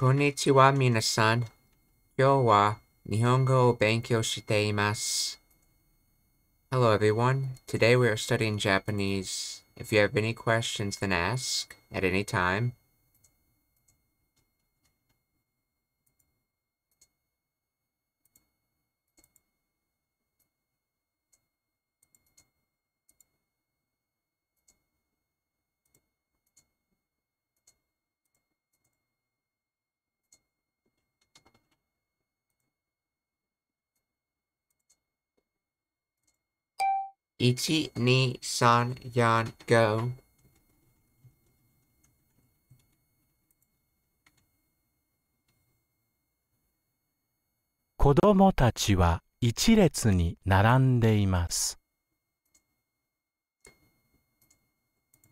Konnichiwa minasan. Kyo wa Nihongo Bankyo shite imasu. Hello everyone. Today we are studying Japanese. If you have any questions, then ask at any time. 1、2、3、4、5。子供たちは一列に並んでいます。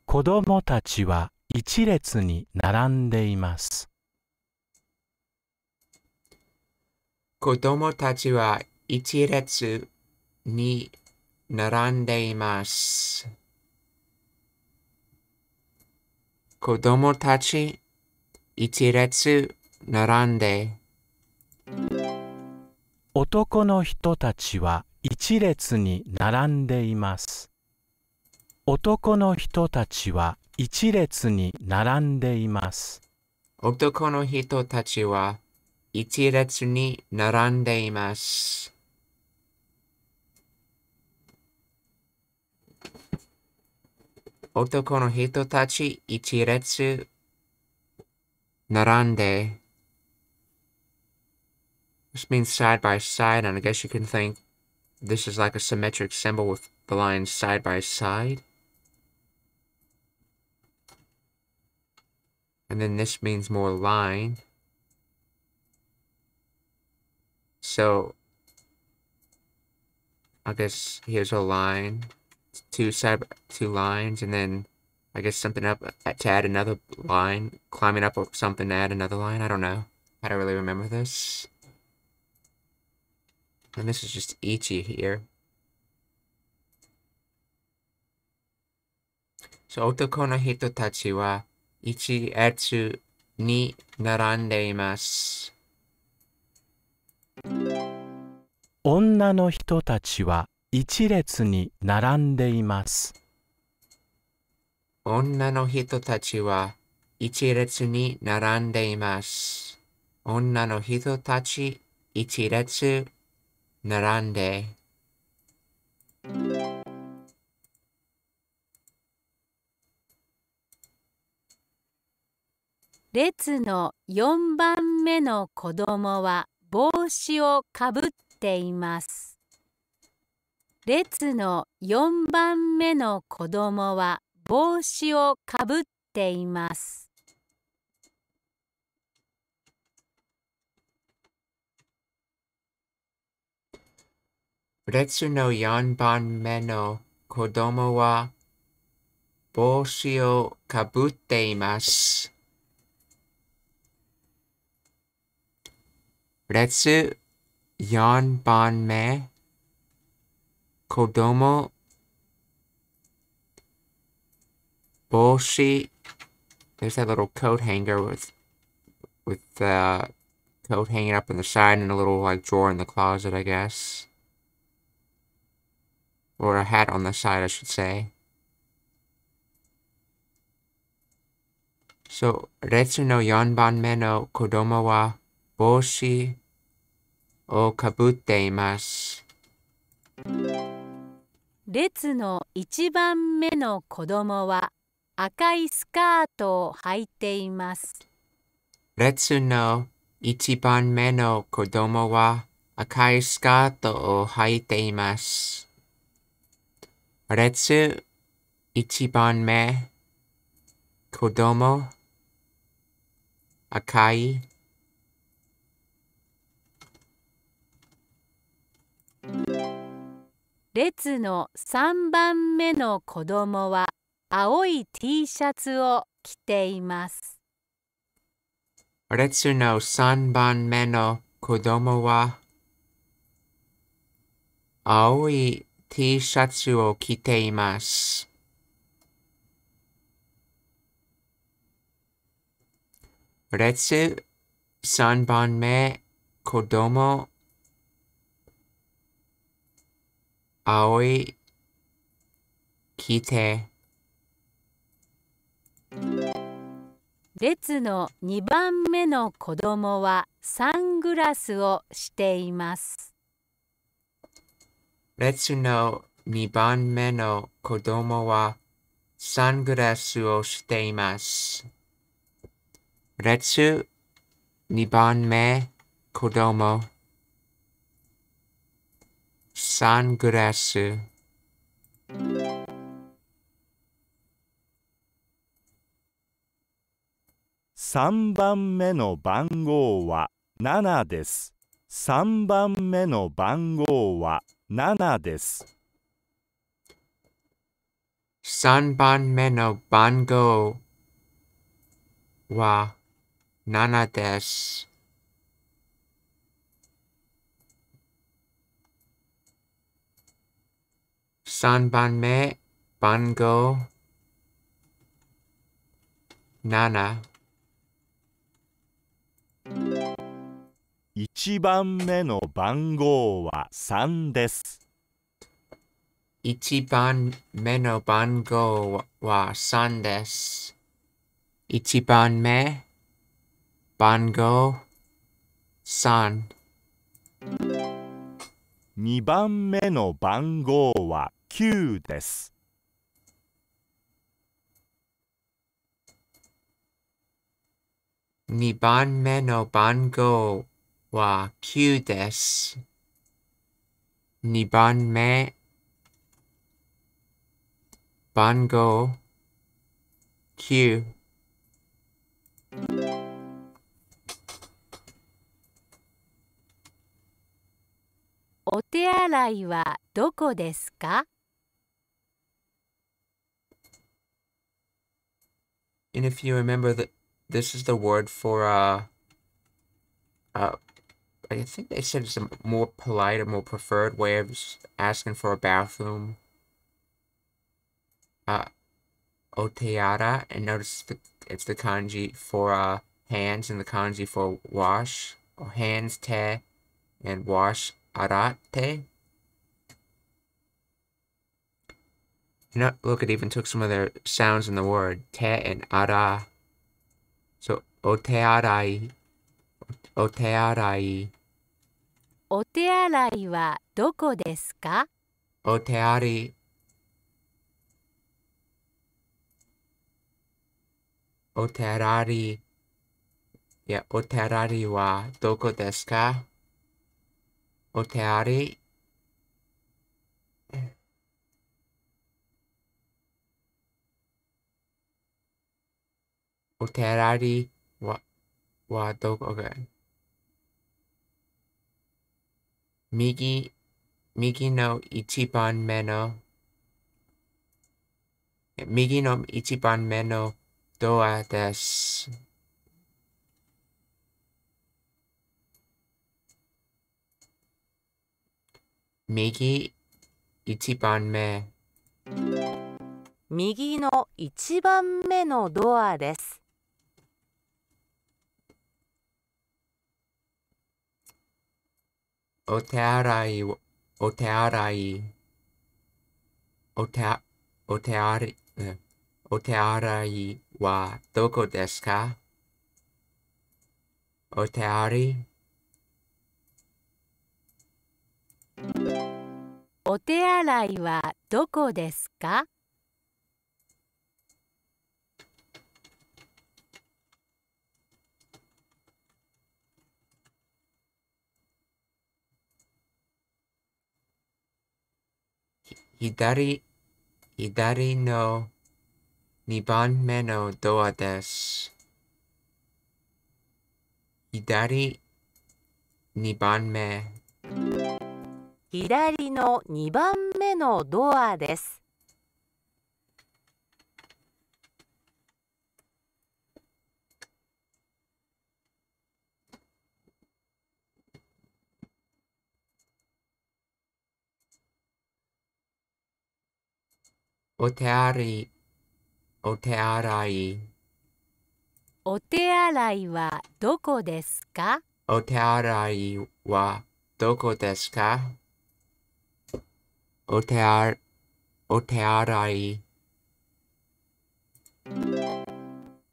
子供たちは一列に並んでいます。子供たちは一列に並んでいます。子供たち一列並んで男の人たちは一列に並んでいます男の人たちは一列に並んでいます男の人たちは一列に並んでいます Oto kono hitotachi ichiretsu narande. This means side by side, and I guess you can think this is like a symmetric symbol with the lines side by side. And then this means more line. So, I guess here's a line two side two lines and then I guess something up uh, to add another line, climbing up or something to add another line. I don't know. I don't really remember this. And this is just Ichi here. So, otoko no hito tachi wa ichi etsu ni narande imasu. 女の人たちは一列に並んでいます女の人たちは一列に並んでいます女の人たち一列並んで列の4番目の子供は帽子をかぶっています。列の4番目の子供は帽子をかぶっています。列の4番目の子供は帽子をかぶっています。列4番目 Kodomo Boshi. There's that little coat hanger with with the uh, coat hanging up on the side and a little like drawer in the closet, I guess. Or a hat on the side, I should say. So, Retsu no Yonban me no Kodomo wa Boshi o Kabute 列の一番目の子供は赤いスカートを履いています。列の一番目の子供は赤いスカートを履いています。列一番目子供赤い列の3番目の子供は青い T シャツを着ています。列の3番目の子供は青い T シャツを着ています。列3番目子供葵来て列の2番目の子供はサングラスをしています列の2番目の子供はサングラスをしています。列2番目子供サングラス3番目の番号は7です。3番目の番号は7です。3番目の番号は7です。3番目、番号7。1番目の番号は3です。1番目の番号は3です。1番目、番号3。2番目の番号は9です。2番目の番号は9です。2番目番号9お手洗いはどこですか And if you remember that this is the word for, uh, uh, I think they said it's a more polite or more preferred way of asking for a bathroom. Uh, and notice the, it's the kanji for uh, hands and the kanji for wash, or hands te, and wash arate. You know, look, it even took some of their sounds in the word te and ara. So, otearai. Otearai. お手洗いはどこですかお手洗いお手洗いいやお手洗いはどこですかお手洗いお寺には、はどこが右、右の一番目の、右の一番目のドアです。右一番目。右の一番目のドアです。お手洗いを、お手洗い、お手、お手洗い、お手洗いはどこですかお手洗い。お手洗いはどこですか左、左の2番目のドアです。左、2番目。左の2番目のドアです。お手洗い、お手洗い。お手洗いはどこですかお手洗いはどこですかお手あお手洗い。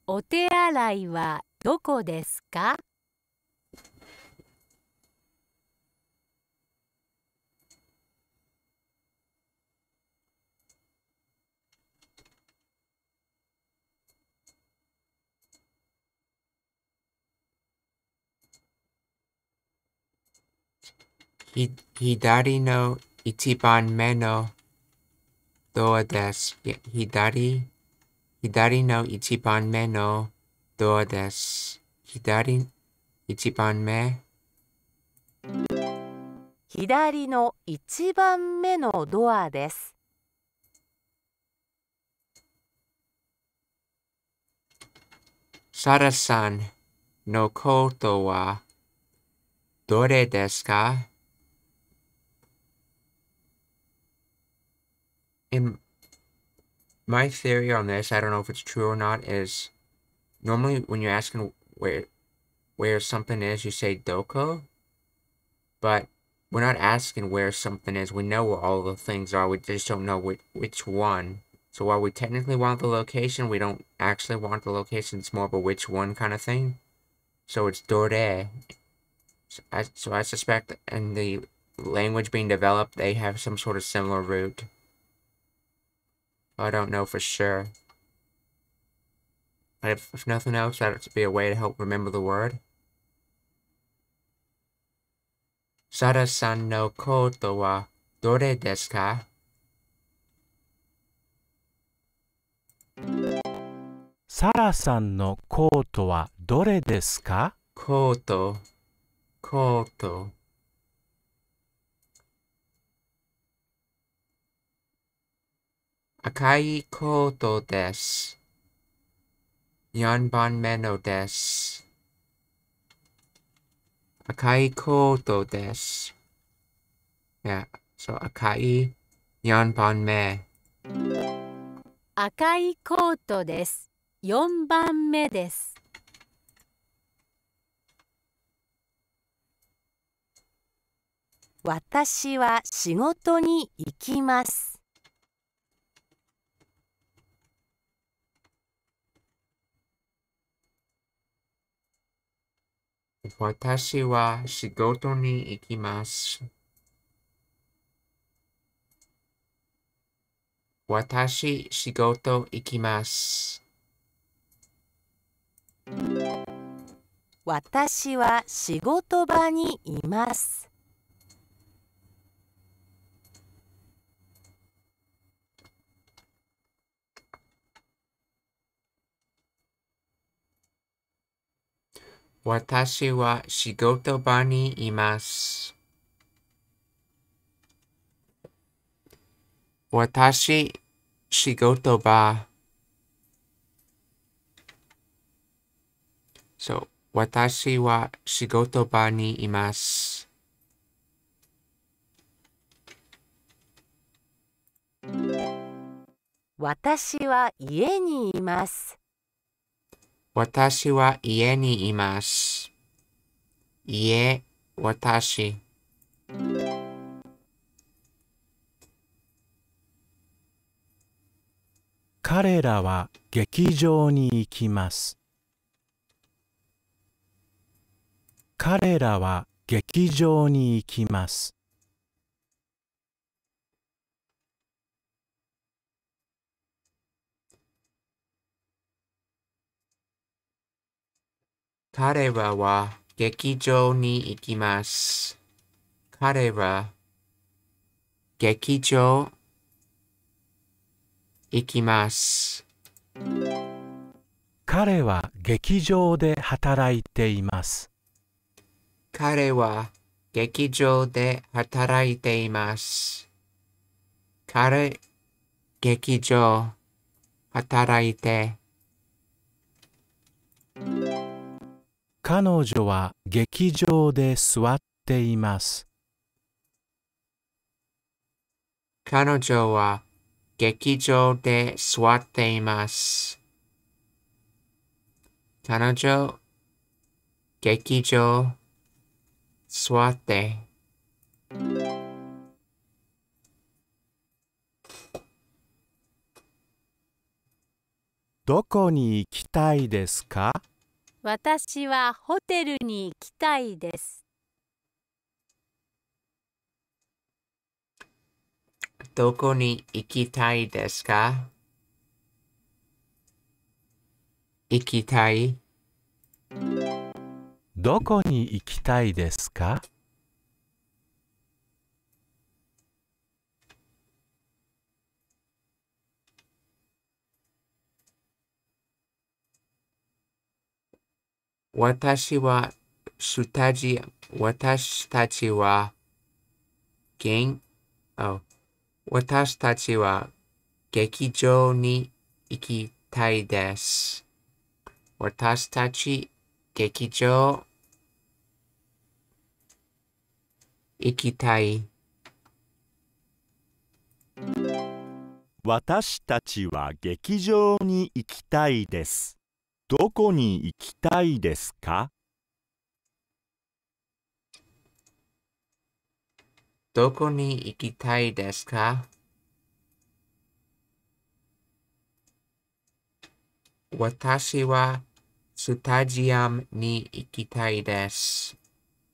お手洗いはどこですかひ左の一番目のドアです。左、左の一番目のドアです。左、一番目。左の一番目のドアです。サラさんのコートはどれですか in my theory on this, I don't know if it's true or not, is normally when you're asking where where something is, you say doko, but we're not asking where something is. We know where all the things are. We just don't know which, which one. So while we technically want the location, we don't actually want the location. It's more of a which one kind of thing. So it's dore. So I, so I suspect in the language being developed, they have some sort of similar root. I don't know for sure. If, if nothing else, that would be a way to help remember the word. Sara san no koto wa dore desu ka? Sara san no koto wa dore desu ka? Koto. Koto. 赤いコートです。4番目のです。赤いコートです。いや、そう、赤い4番目。赤いコートです。4番目です。私は仕事に行きます。私は仕事に行きます。私、仕事行きます。私は仕事場にいます。私は仕事場にいます。私、仕事場。私は仕事場にいます。私は家にいます。私は家にいます。家、私。彼らは劇場に行きます。彼らは劇場に行きます。彼らは劇場に行きます。彼は劇場行きます。彼は劇場で働いています。彼は劇場で働いています。彼、劇場、働いて彼女は劇場で座っています。彼女は劇場で座っています。彼女、劇場、座って。どこに行きたいですか私はホテルに行きたいです。どこに行きたいですか行きたい。どこに行きたいですか私はスタジア、私たちは、ゲン、私たちは、劇場に行きたいです。私たち、劇場、行きたい。私たちは劇場に行きたいです。私たち劇場行きたい。私たちは劇場に行きたいです。どこに行きたいですかどこに行きたいですか私はスタジアムに行きたいです。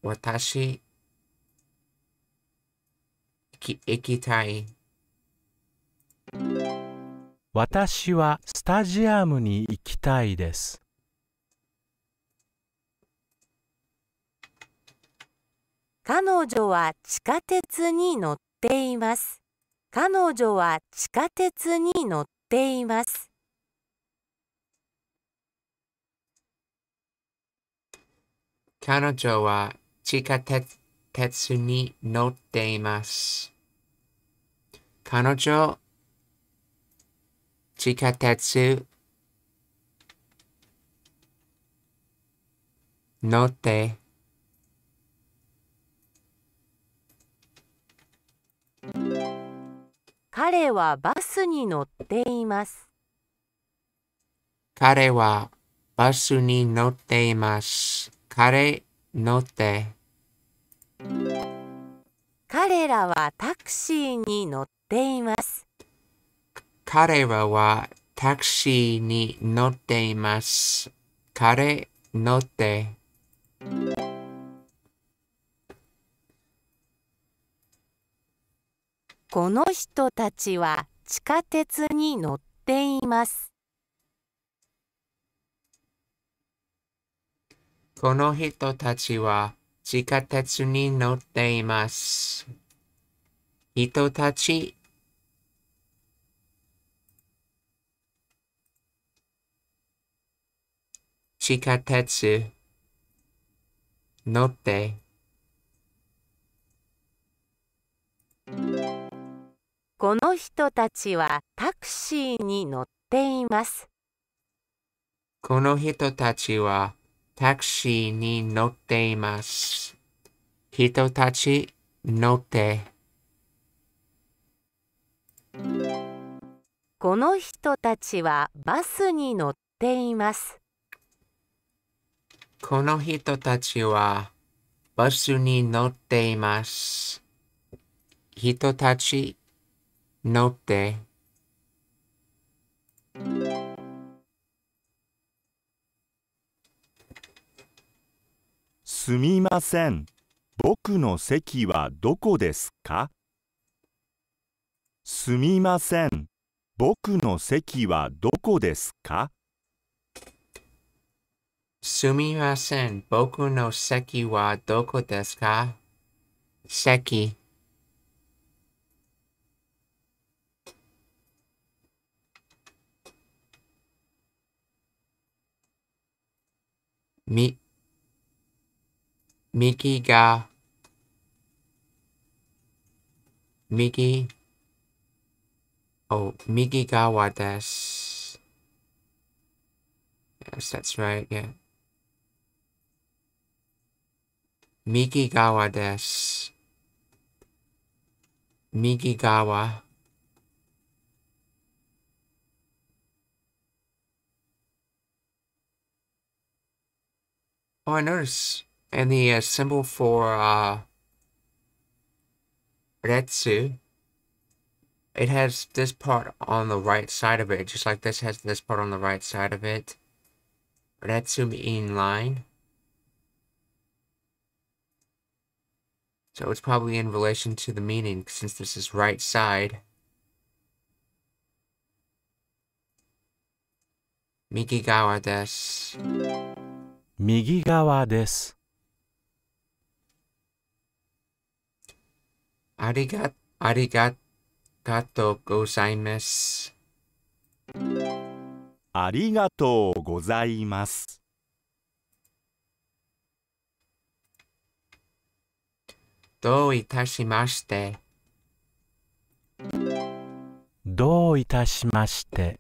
私行き行きたい。私はスタジアムに行きたいです。彼女は地下鉄に乗っています。彼女は地下鉄に乗っています。彼女は地下鉄に乗っています。彼女地下鉄乗って彼はバスに乗っています彼はバスに乗っています彼乗って彼らはタクシーに乗っています彼らはタクシーに乗っています。彼乗って。この人たちは地下鉄に乗っています。この人たちは地下鉄に乗っています。人たち地下鉄乗ってこの人たちはタクシーに乗っています。この人たちはタクシーに乗っています。人たち乗って。この人たちはバスに乗っています。この人たちはバスに乗っています。人たち乗って。すみません。僕の席はどこですかすみません。僕の席はどこですか Sumimasen, boku no seki wa doko desu ka? Seki. Mi Miki ga Miki Oh, Miki ga wa desu. Yes, that's right, yeah. Migigawa des. Migigawa. Oh, I notice, And the uh, symbol for uh, Retsu, it has this part on the right side of it, just like this has this part on the right side of it. Retsu in line. So it's probably in relation to the meaning, since this is right side. Migigawa desu. Migigawa desu. Arigat, arigat, gato gozaimasu. ありがとうございます。どういたしまして。どういたしまして。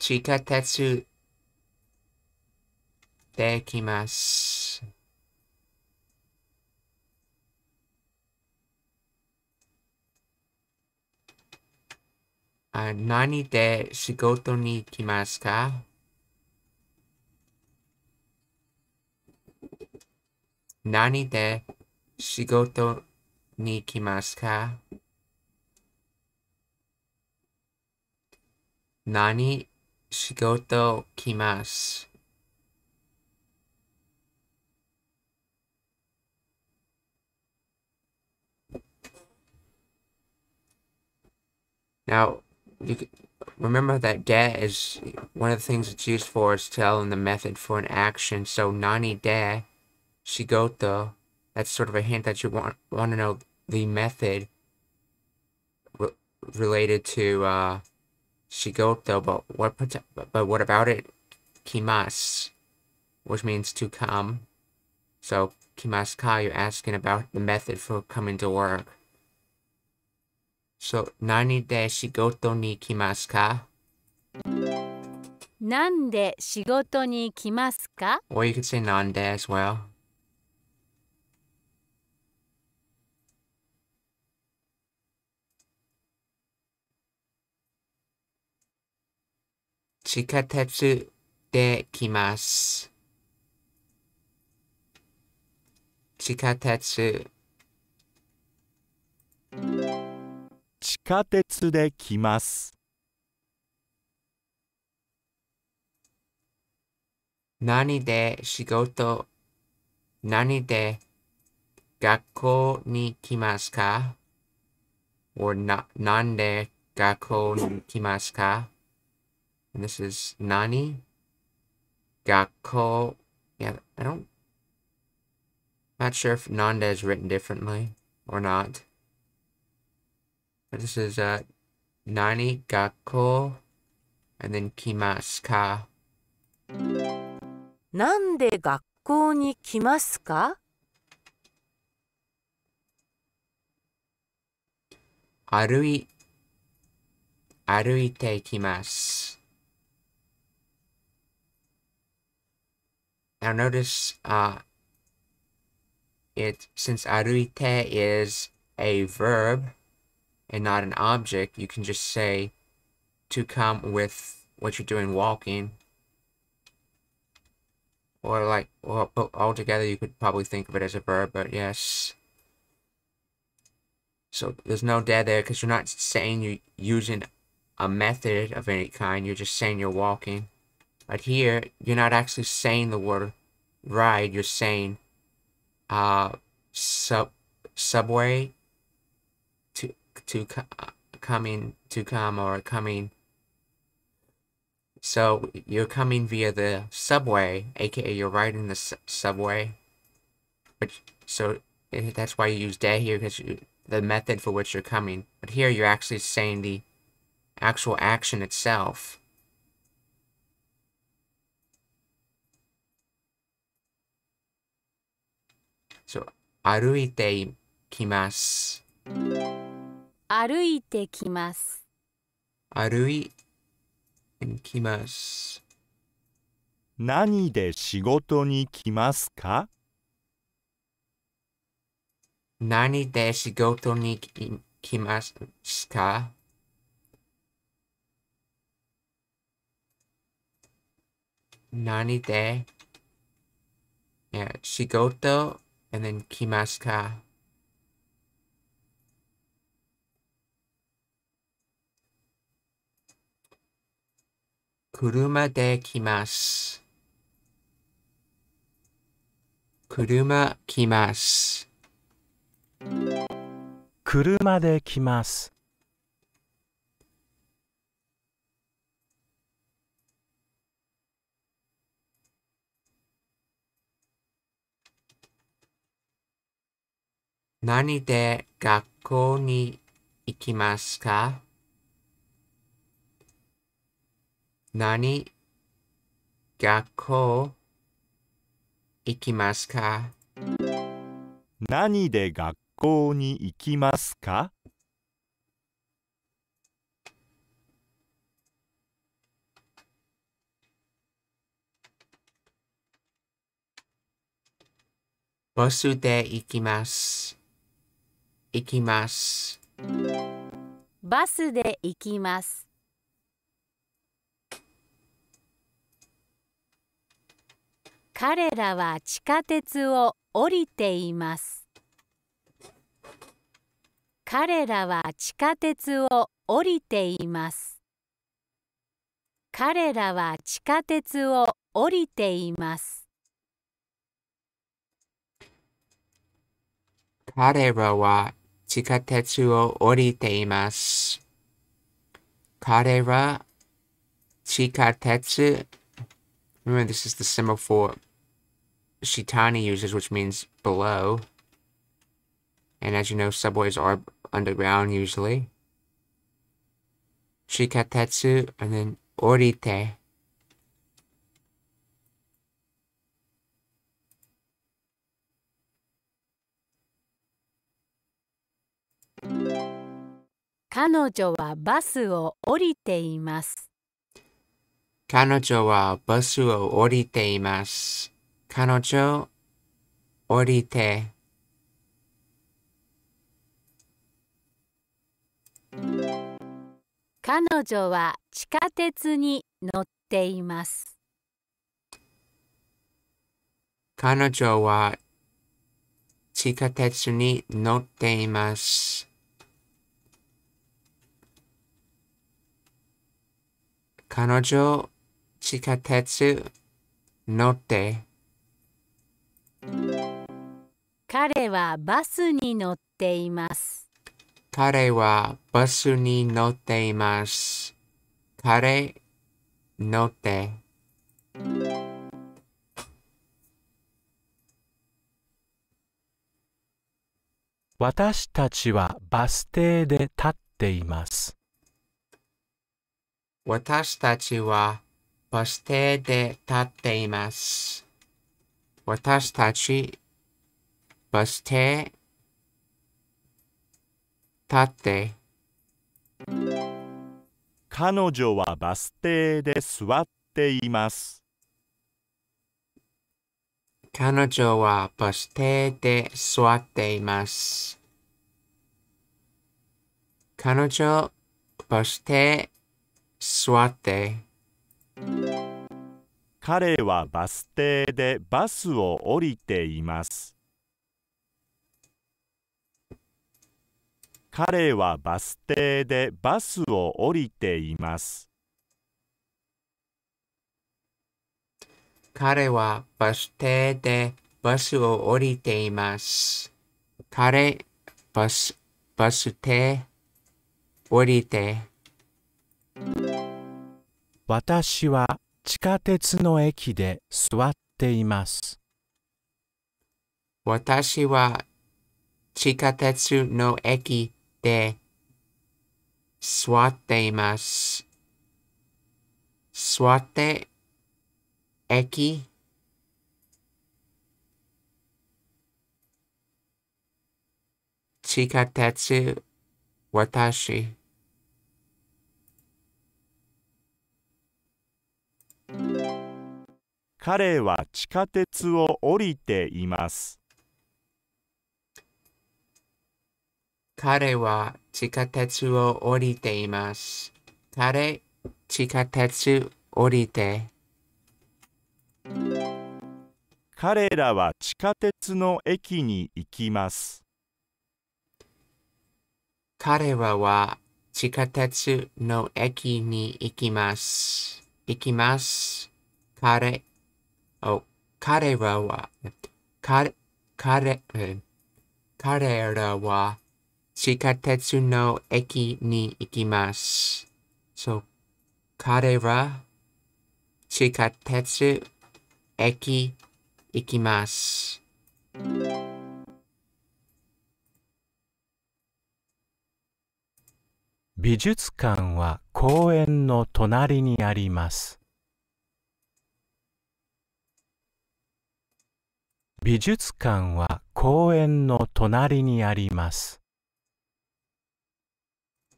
地下鉄できます。あ何で仕事に行きますか何で仕事に行きますか何仕事来ますなお。you can, remember that da is one of the things it's used for is telling the method for an action. So nani da shigoto, that's sort of a hint that you want want to know the method re related to uh, shigoto. But what but what about it? Kimas, which means to come. So kimas ka, you're asking about the method for coming to work. So, 何で仕事に来ますかなんで仕事に来ますか Or you could say 何で as well. 地下鉄できます。地下鉄。地下鉄で来ます。何で仕事、何で学校に来ますか ?or な、なで学校に来ますか ?This is 何学校 Yeah, I don't... Not sure if 何で is written differently or not. This is uh, Nani Gakko and then Kimasu ka. kimasu. Now notice, uh, it, since aruite is a verb, and not an object, you can just say to come with what you're doing walking. Or like, well, altogether you could probably think of it as a verb, but yes. So there's no dead there because you're not saying you're using a method of any kind. You're just saying you're walking. But here, you're not actually saying the word ride. You're saying uh, sub subway to coming to come or coming. So you're coming via the subway, aka you're riding the su subway. Which so eh, that's why you use day here because the method for which you're coming. But here you're actually saying the actual action itself. So, 歩いてきます。歩いてきます。歩いてきます。何で仕事に来ますか何で仕事に来ますか何で仕事 and then 来ますか車で来ます。車来ます。車で来ます。何で学校に行きますか何学校行きますか何で学校に行きますかバスで行きます。行きます。バスで行きます。彼らは地下鉄を降りています彼らは地下鉄を降りています彼らは地下鉄を降りています彼らは地下鉄を降りています彼ら地下鉄 Remember, this is the symbol for Shitani uses, which means below. And as you know, subways are underground usually. Shikatetsu, and then Orite. Kanojo wa basu o orite imasu. 彼女はバスを降りています。彼女、降りて。彼女は地下鉄に乗っています。彼女は地下鉄に乗っています。彼女地下鉄乗って彼はバスに乗っています彼はバスに乗っています彼乗って私たちはバス停で立っています私たちはバス停で立っています。私たち、バス停、立って。彼女はバス停で座っています。彼女はバス停で座っています。彼女、バス停、座って。彼はバス停でバスを降りています彼はバス停でバスを降りています彼はバス停でバスを降りています。彼、バス、バス停、降りて私は地下鉄の駅で座っています。私は地下鉄の駅で座っています。座って駅地下鉄私彼は地下鉄を降りています。彼は地下鉄を降りています。彼、地下鉄降りて。彼らは地下鉄の駅に行きます。彼らは地下鉄の駅に行きます。行きます。彼彼らは、彼、彼、彼らは地下鉄の駅に行きます。そう、彼ら、地下鉄、駅、行きます。美術館は公園の隣にあります。美術館は公園の隣にあります。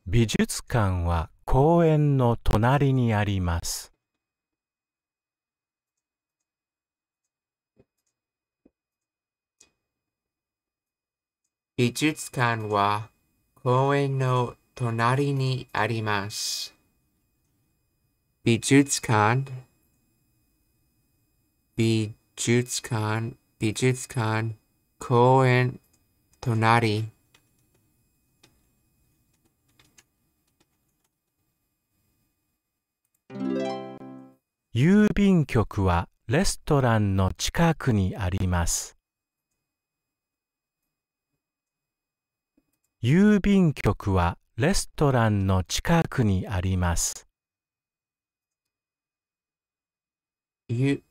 美術館は公園の隣にあります。美術館は公園の隣にあります。美術館美術館美術館、公園、隣。郵便局はレストランの近くにあります。郵便局はレストランの近くにあります。ゆ、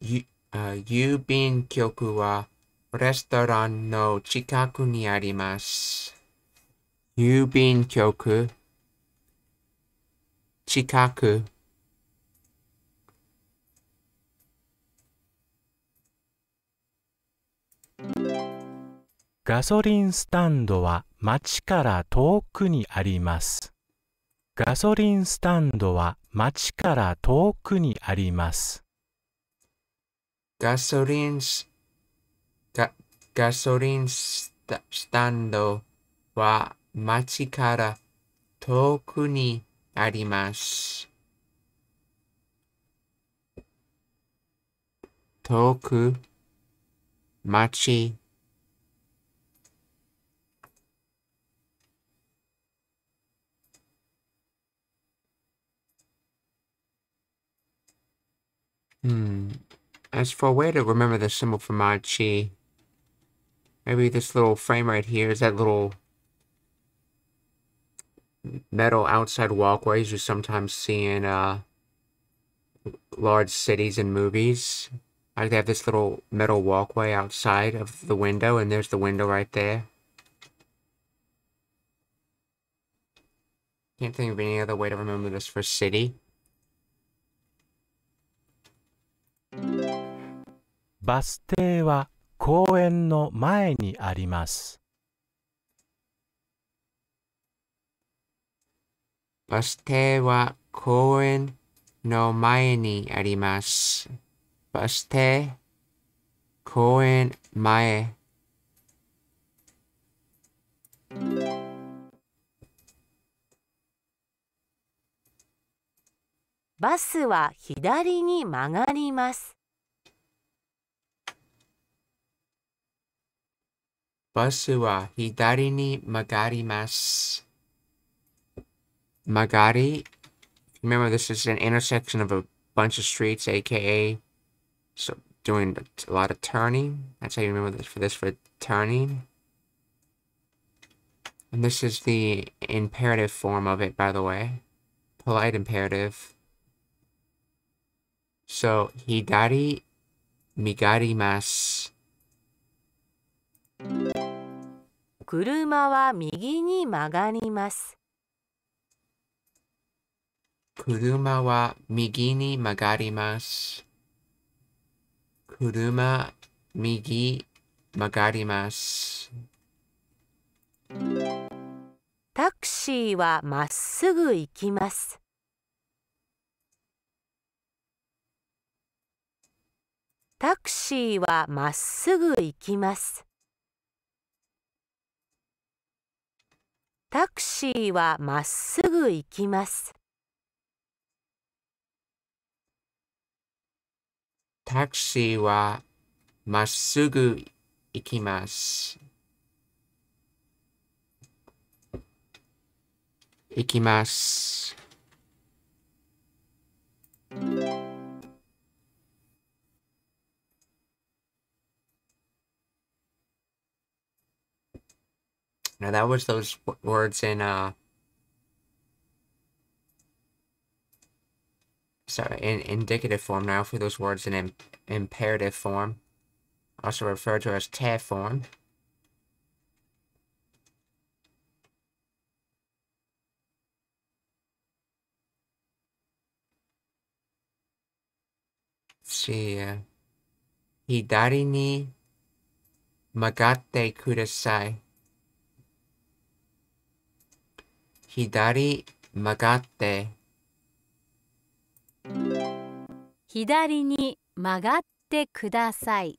ゆ、郵便局はレストランの近くにあります。郵便局近くガソリンスタンドは町から遠くにあります。ガソリンスタンドは町から遠くにあります。ガソリンス、ガ、ガソリンスタンドは町から遠くにあります。遠く、町、うん。As for a way to remember the symbol for Machi, maybe this little frame right here is that little metal outside walkways you sometimes see in uh, large cities and movies. Like they have this little metal walkway outside of the window, and there's the window right there. Can't think of any other way to remember this for city. バス停は公園の前にありますバス停は公園の前にあります。バス停、公園前。バスは左に曲がります。mas, magari. Remember, this is an intersection of a bunch of streets, aka so doing a lot of turning. That's how you remember this for this for turning. And this is the imperative form of it, by the way. Polite imperative. So, hidari mas. 車は右に曲がります。車は右に曲がります。車、右、曲がります。タクシーはまっすぐ行きます。タクシーはまっすぐ行きます。タクシーはまっすぐ行きます。タクシーはまっすぐ行きます。行きます。Now that was those words in, uh, sorry, in indicative form. Now for those words in Im imperative form, also referred to as te form. see, uh, hidari ni magate kudasai. 左曲がって左に曲がってください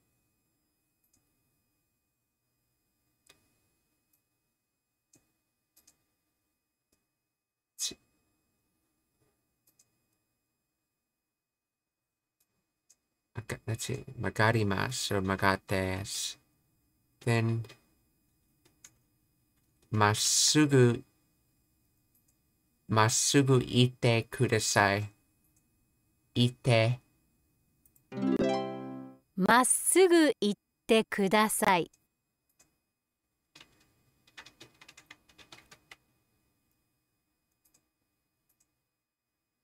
曲がります。曲がって。まっすぐまっすぐ行ってください。行って。まっすぐ行ってください。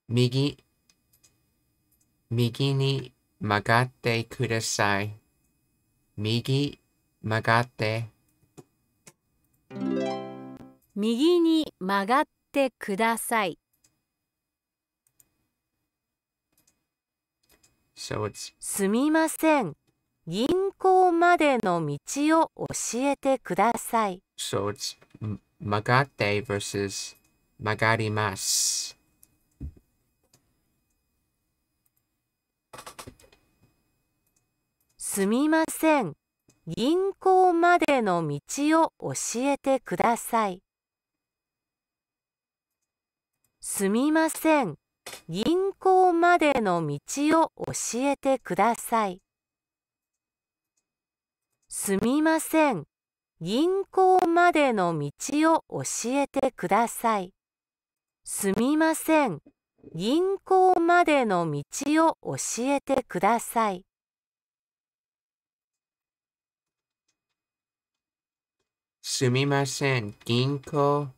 右、右に曲がってください。右、曲がって。右に曲がってってください。So、すみません。銀行までの道を教えてください。So it's magate versus magarimas. you すみません。銀行までの道を教えてください。すみません。銀行までの道を教えてください。すみません。銀行までの道を教えてください。すみません。銀行までの道を教えてください。すみません。銀行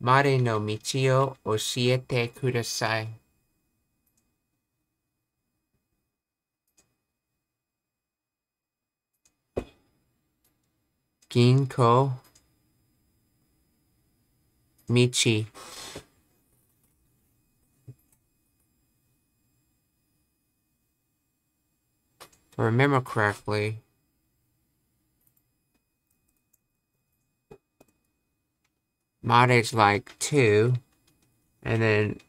Mare no Michio Oshiete Kudasai. Ginko Michi. If I remember correctly, Mod is like two, and then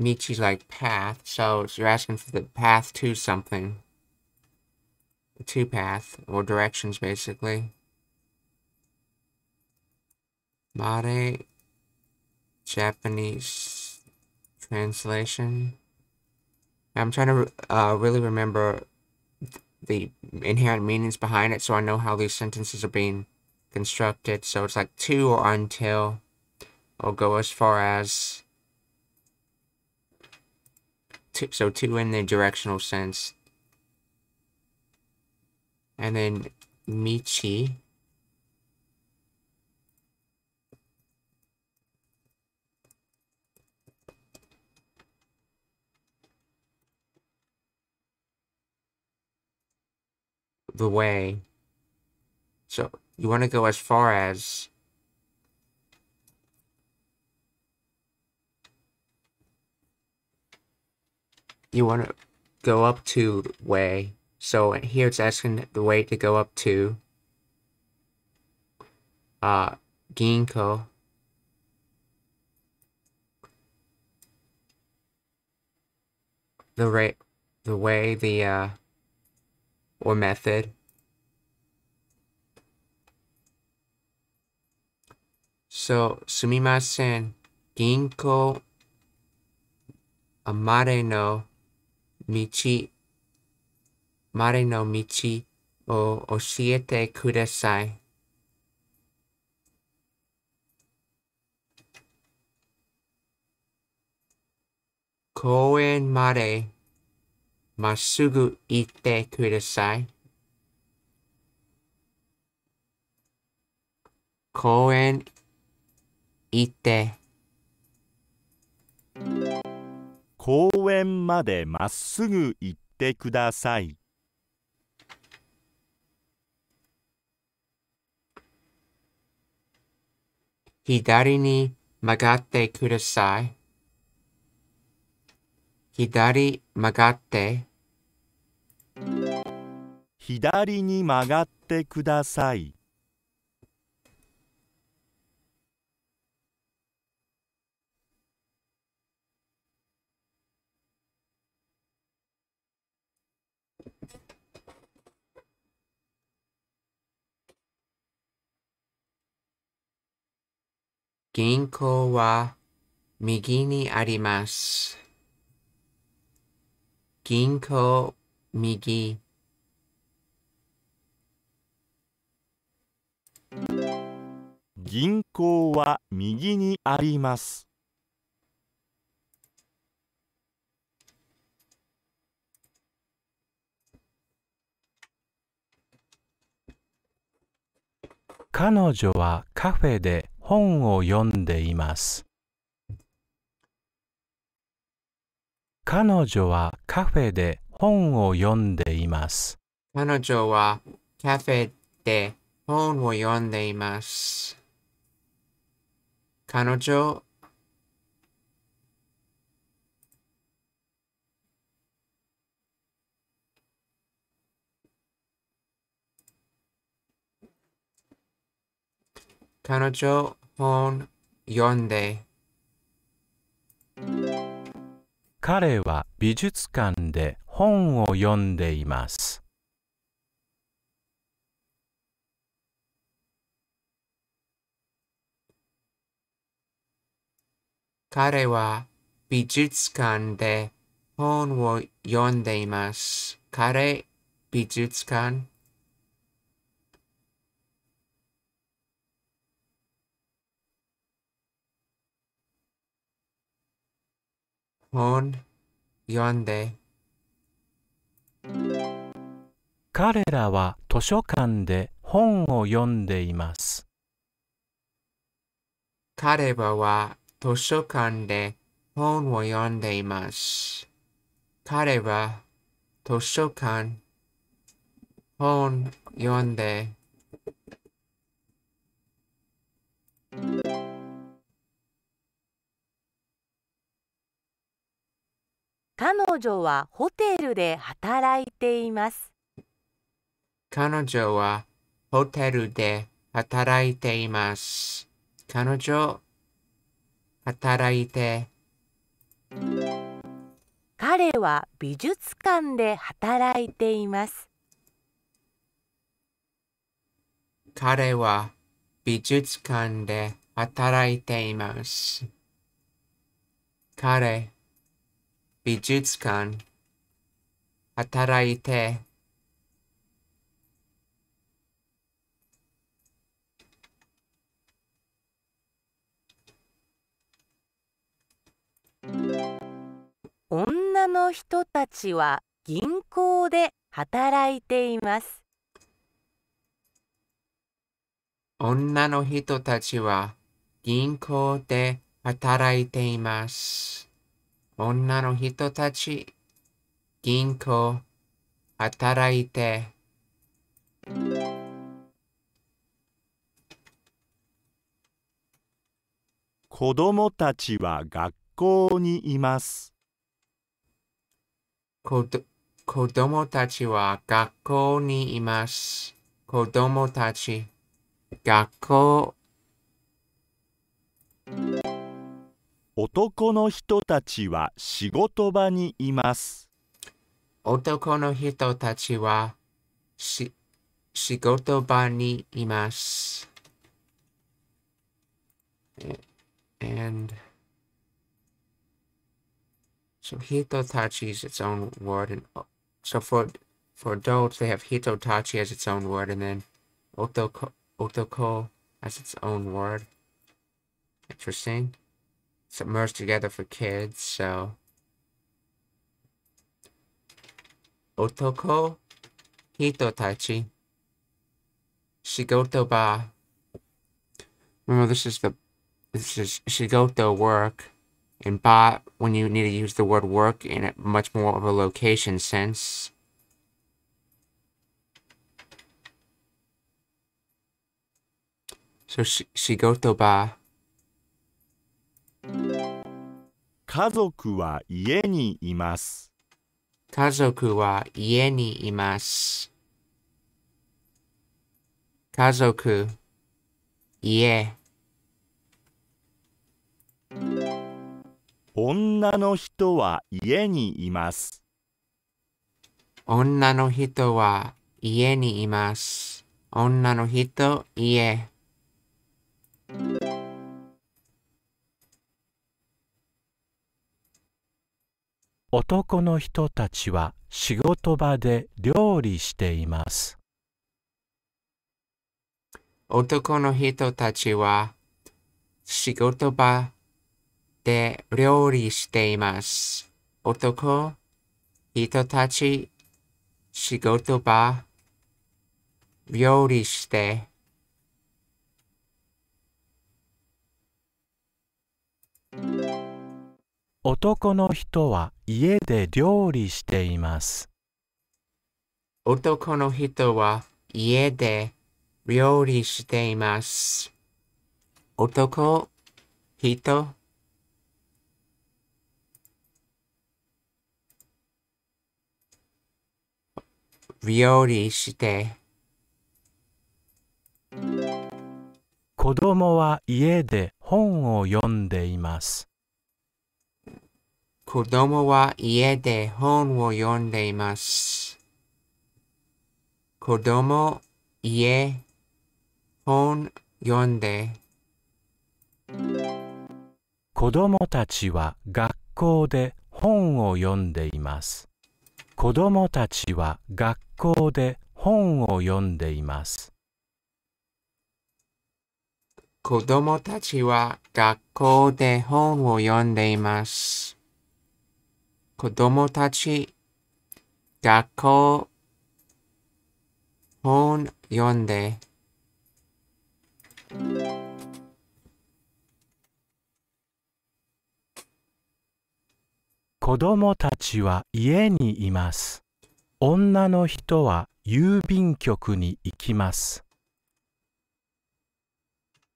Michi's like path. So you're asking for the path to something. The two path, or directions basically. Mare, Japanese translation. I'm trying to uh, really remember the inherent meanings behind it so I know how these sentences are being constructed. So it's like to or until. Or go as far as two, so two in the directional sense. And then Michi. The way. So you want to go as far as you want to go up to way. So here it's asking the way to go up to uh, Ginkgo. The, rate the way the uh, or method そう、すみません。銀行までの道、までの道を教えてください。公園までまっすぐ行ってください。公園行って公園までまっすぐ行ってください左に曲がってください左曲がって左に曲がってください。銀行は右にあります。銀行右。銀行は右にあります。彼女はカフェで本を読んでいます。彼女はカフェで本を読んでいます。彼女はカフェで本を読んでいます。彼女彼女本読んで彼は美術館で本を読んでいます彼は美術館で本を読んでいます。彼、美術館本読んで彼らは図書館で本を読んでいます彼らは図書館で本を読んでいます。彼は図書館本読んで彼女はホテルで働いています。彼女はホテルで働いています。彼女、働いて。彼は美術館で働いています。彼は美術館で働いています。彼美術館、働いて、女の人たちは銀行で働いています。女の人たちは銀行で働いています。女の人たち、銀行、働いて。子供たちは学校にいます。子供たちは学校にいます。子供たち、学校。男の人たちは仕事場にいます。男の人たちは仕事場にいます。And so hitotachi is its own word, and so for for adults they have hitotachi as its own word, and then otoko otoko as its own word. Interesting submerged together for kids, so. Otoko hitotachi Shigoto ba. Remember, this is the this is Shigoto work, and ba when you need to use the word work in a much more of a location sense. So sh Shigoto ba 家族は家にいます。家族は家にいます。家族、家。女の人は家にいます。女の人は家にいます。女の人、家。男の人たちは仕事場で料理しています。男の人たちは仕事場で料理しています。男、人たち、仕事場、料理して、男の人は家で料理しています。男の人は家で料理しています。男、人、料理して。子供は家で本を読んでいます。子供は家で本を読んでいます。子供、家、本、読んで。子供たちは学校で本を読んでいます。子供たちは学校で本を読んでいます。子供たちは学校で本を読んでいます。子供たち、学校、本読んで。子供たちは家にいます。女の人は郵便局に行きます。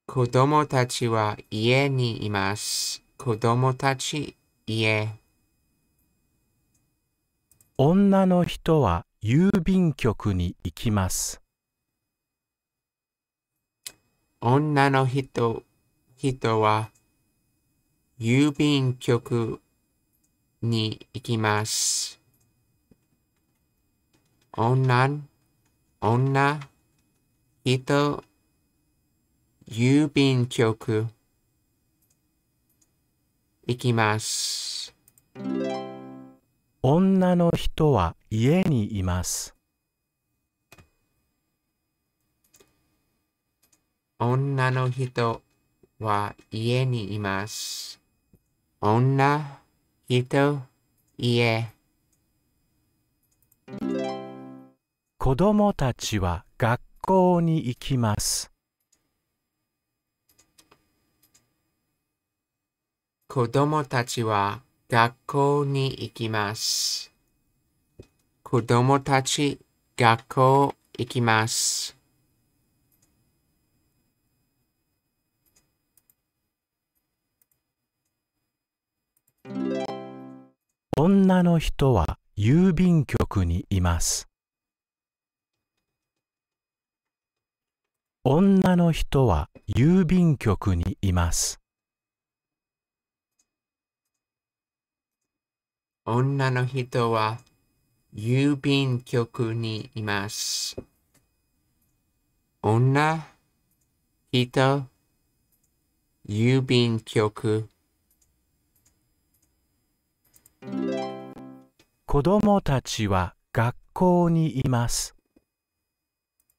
子供たちは家にいます。子供たち家。女の人は郵便局に行きます。女の人人は郵便局に行きます。女、女、人、郵便局、行きます。女の人は家にいます。女の人は家にいます。女、人、家。子供たちは学校に行きます。子供たちは学校に行きます。子供たち、学校行きます。女の人は郵便局にいます。女の人は郵便局にいます。女の人は郵便局にいます。女、人、郵便局。子供たちは学校にいます。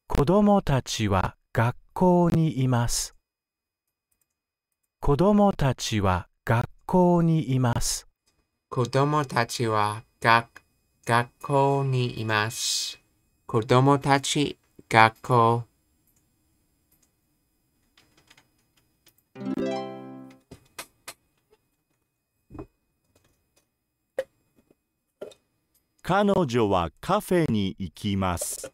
子供たちは学校にいます。子供たちは学校にいます。子供たちは学学校にいます。子供たち、学校。彼女はカフェに行きます。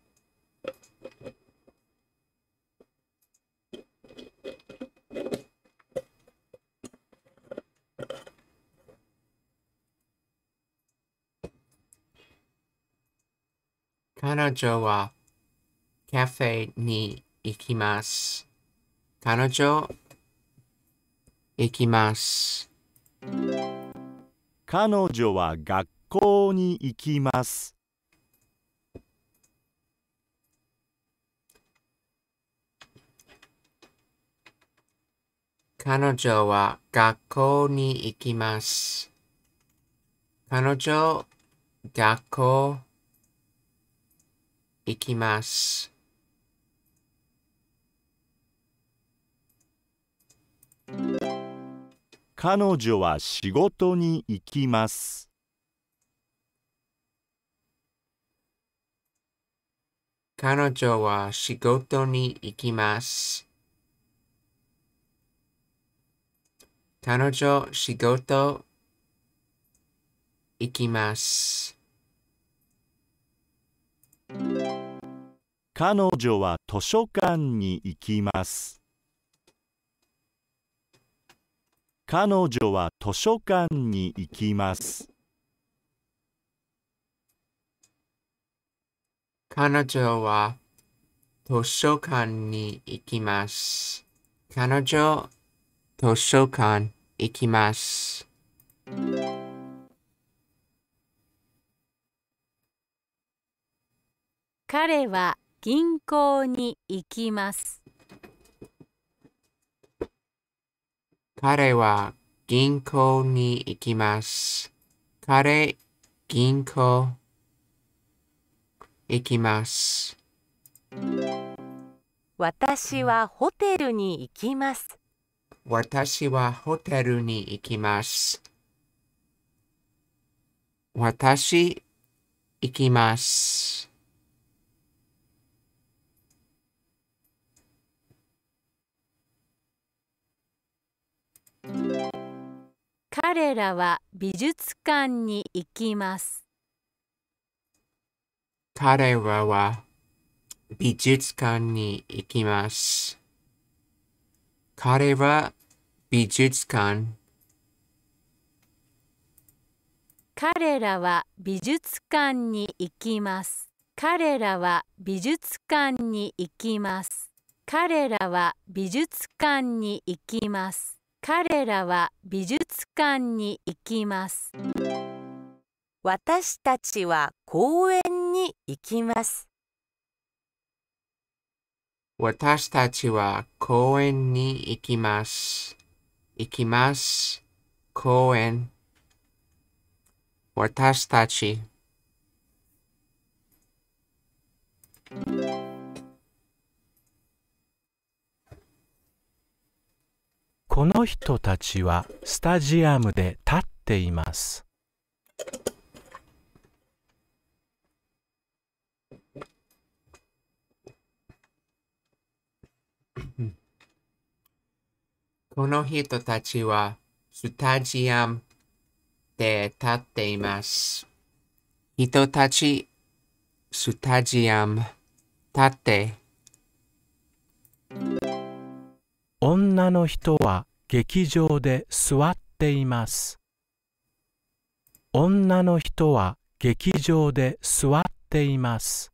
彼女はカフェに行きます。彼女行きます。彼女は学校に行きます。彼女は学校に行きます。彼女、学校いきます。彼女は仕事に行きます。彼女は仕事に行きます。彼女仕事行きます。彼女は図書館に行きます彼女は図書館に行きます彼女は図書館に行きます。彼女、図書館行きます。彼は銀行に行きます彼は銀行に行きます彼銀行行きます私はホテルに行きます私はホテルに行きます私行きます。彼らは美術館に行きます彼らは美術館に行きます彼は美術館彼らは美術館に行きます彼らは美術館に行きます彼らは美術館に行きます彼らは美術館に行きます私たちは公園に行きます私たちは公園に行きます。行きます。公園。私たち。この人たちはスタジアムで立っています。この人たちはスタジアムで立っています。人たち、スタジアム、立って。女の人は劇場で座っています。女の人は劇場で座っています。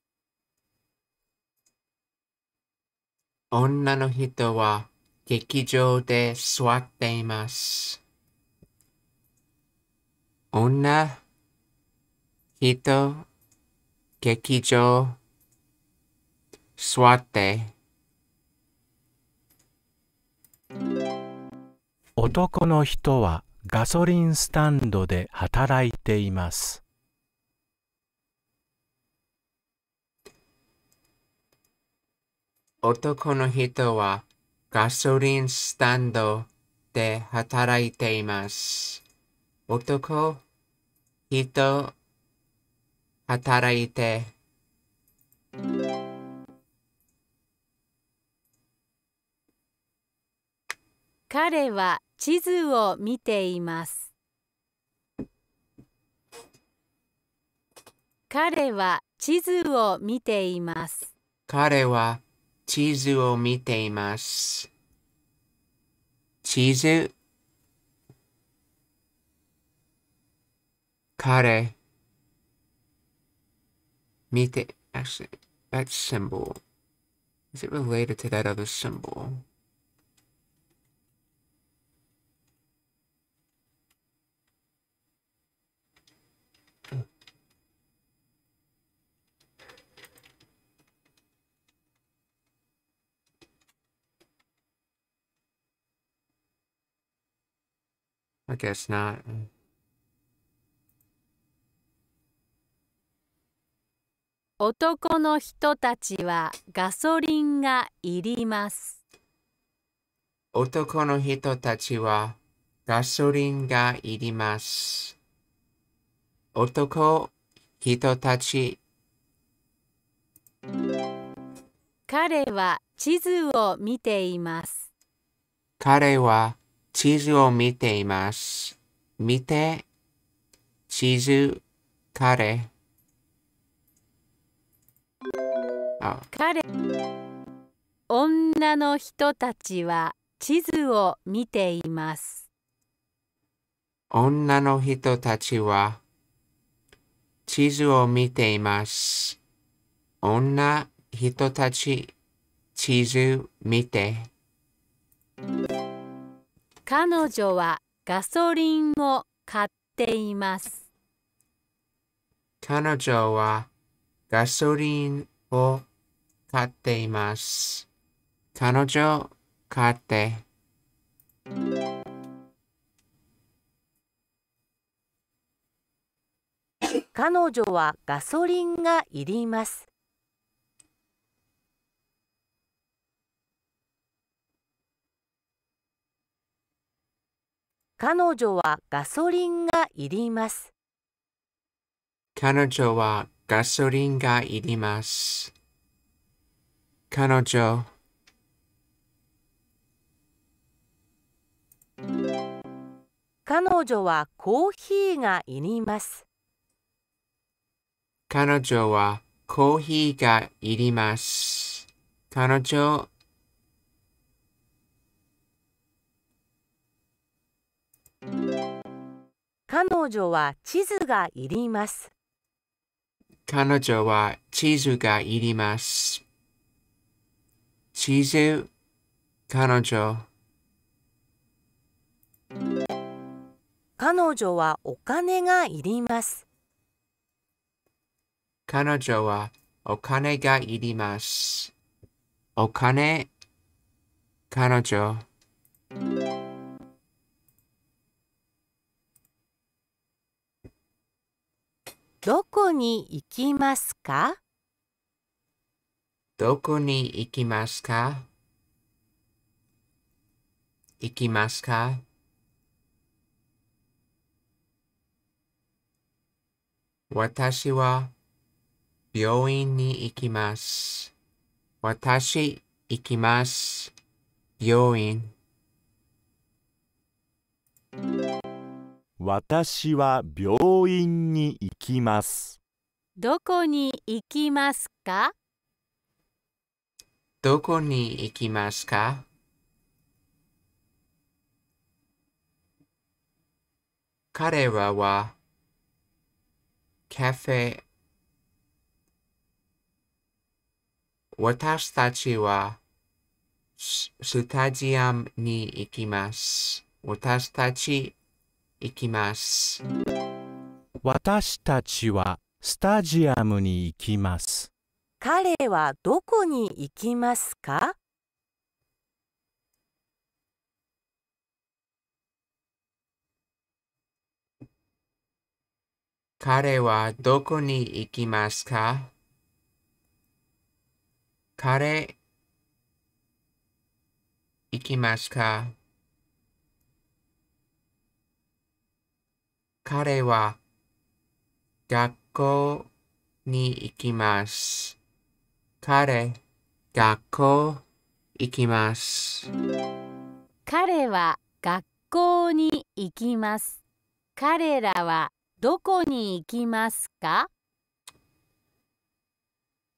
女の人は劇場で座っています。女、人、劇場、座って男の人はガソリンスタンドで働いています男の人はガソリンスタンドで働いています。男、人、働いて。彼は地図を見ています彼は地図を見ています彼は地図を見ています地図彼見て actually that symbol is it related to that other symbol I guess not.「男の人たちはガソリンがいります」男の人たちはガソリンがいります。男、人たち。彼は地図を見ています。彼は地図を見ています。見て、地図、彼。彼女の人たちは地図を見ています。女の人たちは地図を見ています。女人たち地図見て。彼女はガソリンを買っています。彼女はガソリンを買っています。彼女買って。彼女はガソリンがいります。彼女はガソリンがいります。彼女はガソリンがいります。彼女彼女はコーヒーがいります。彼女はコーヒーがいります。彼女彼女は地図がいります。彼女は地図がいります。地図、彼女。彼女はお金がいります。彼女はお金がいります。お金、彼女。どこに行きますかどこに行きますか行きますか私は病院に行きます。私行きます。病院。私は病院に行きますどこに行きますかどこに行きますか彼らはカフェ私たちはスタジアムに行きます。私たち行きます。私たちはスタジアムに行きます。彼はどこに行きますか彼はどこに行きますか彼行きますか彼は学校に行きます。彼、学校行きます。彼は学校に行きます。彼らはどこに行きますか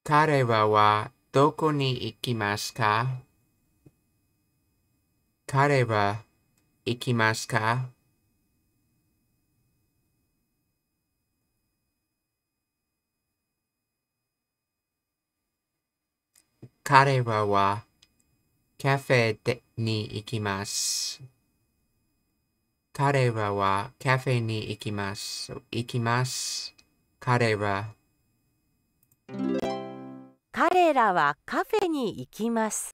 彼らはどこに行きますか彼は行きますか彼らはカフェでに行きます。彼らはカフェに行きます。行きます。彼ら。彼らはカフェに行きます。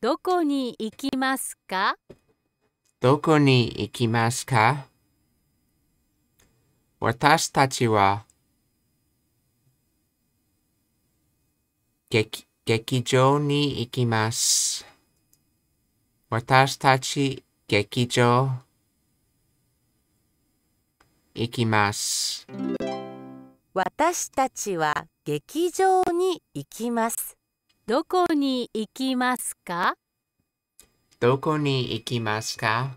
どこに行きますかどこに行きますか私たちは劇劇場に行きます。私たち劇場行きます。私たちは劇場に行きます。どこに行きますかどこに行きますか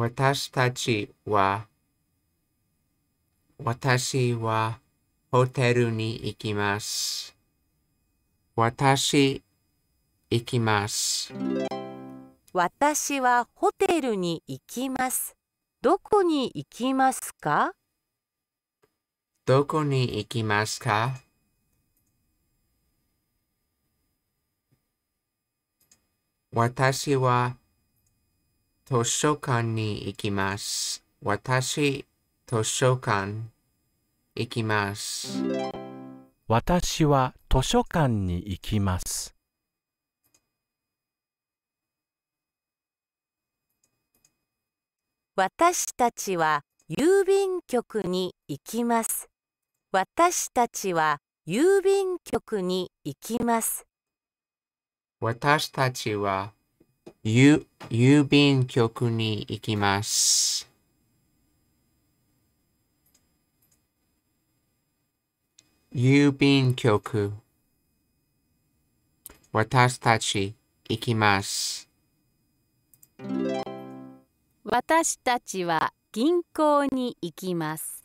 私たちは、私はホテルに行きます。私、行きます。私はホテルに行きます。どこに行きますかどこに行きますか私は図書館に行きます。私、図書館、行きます。私は図書館に行きます。私たちは郵便局に行きます。私たちは郵便局に行きます。私たちはゆ、郵便局に行きます。郵便局。私たち行きます。私たちは銀行に行きます。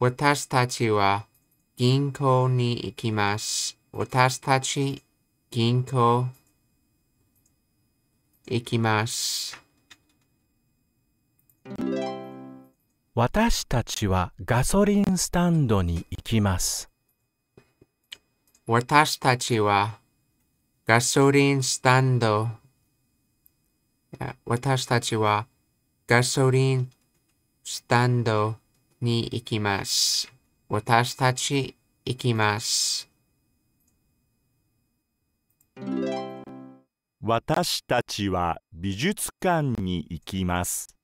私たちは銀行に行きます。私たち銀行いきます。私たちはガソリンスタンドに行きます。私たちはガソリンスタンド。私たちはガソリンスタンドに行きます。私たち行きます。私たちは美術館に行きます。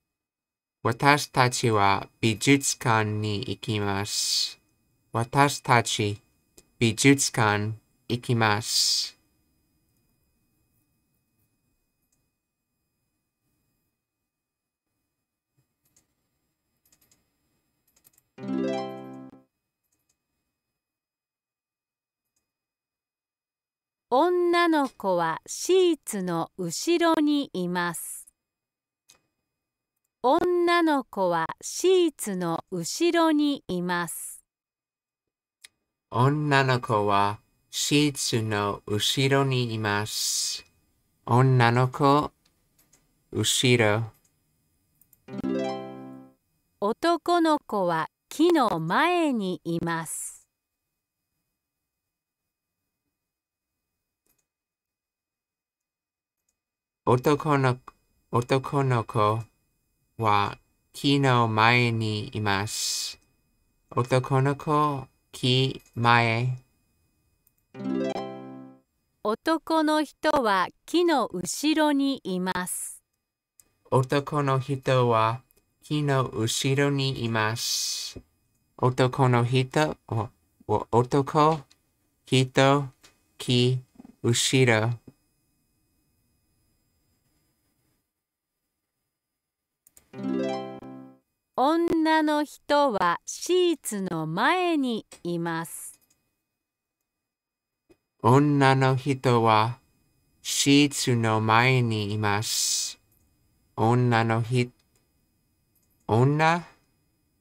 私たちは美術館に行きます。私たち美術館行きます。女の子はシーツの後ろにいます。女の子はシーツの後ろにいます。女の子はシーツの後ろにいます。女の子、後ろ。男の子は木の前にいます。男の男の子は木の前にいます。男の子、木前。男の人は木の後ろにいます。男の人は木の後ろにいます。男の人、お男、人、木、後ろ。女の人はシーツの前にいます。女の人はシーツの前にいます。女の人、女、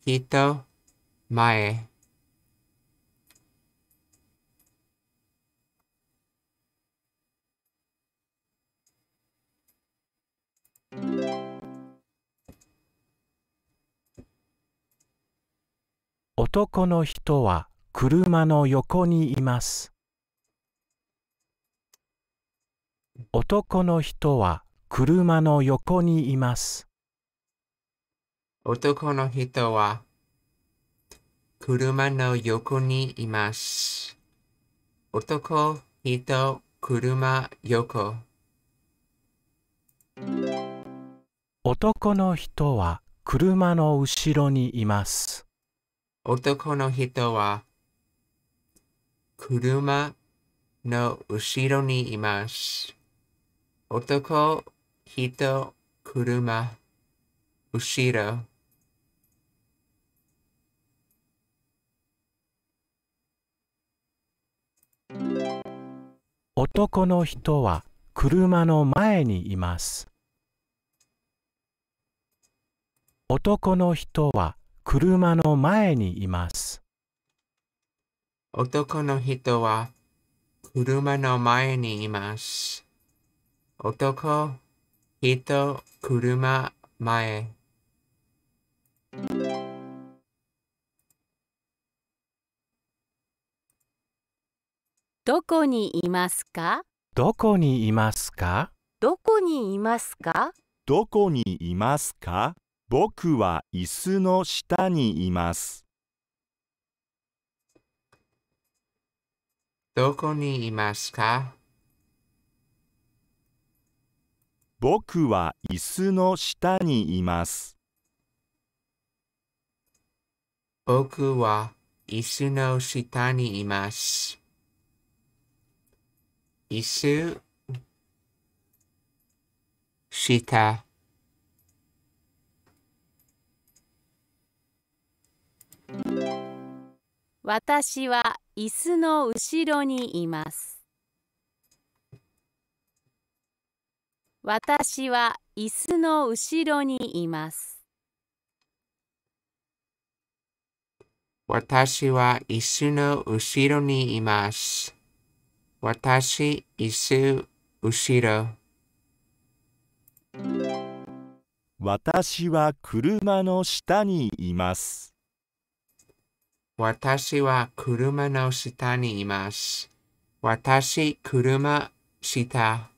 人、前。thank you 男の人は車の横にいます男の人は車の横にいます男の人は車の横にいます男人車横男の人は車の後ろにいます。男の人は車の後ろにいます。男、人、車、後ろ。男の人は車の前にいます。男の人は車の前にいます。男の人は車の前にいます。男、人、車、前。どこにいますかどこにいますかどこにいますかどこにいますか僕は椅子の下にいます。どこにいますか僕は椅子の下にいます。僕は椅子の下にいます。椅子、下。私は椅子の後ろにいます私は椅子の後ろにいます私は椅子の後ろにいます私椅子後ろ私は車の下にいます私は車の下にいます。私、車、下。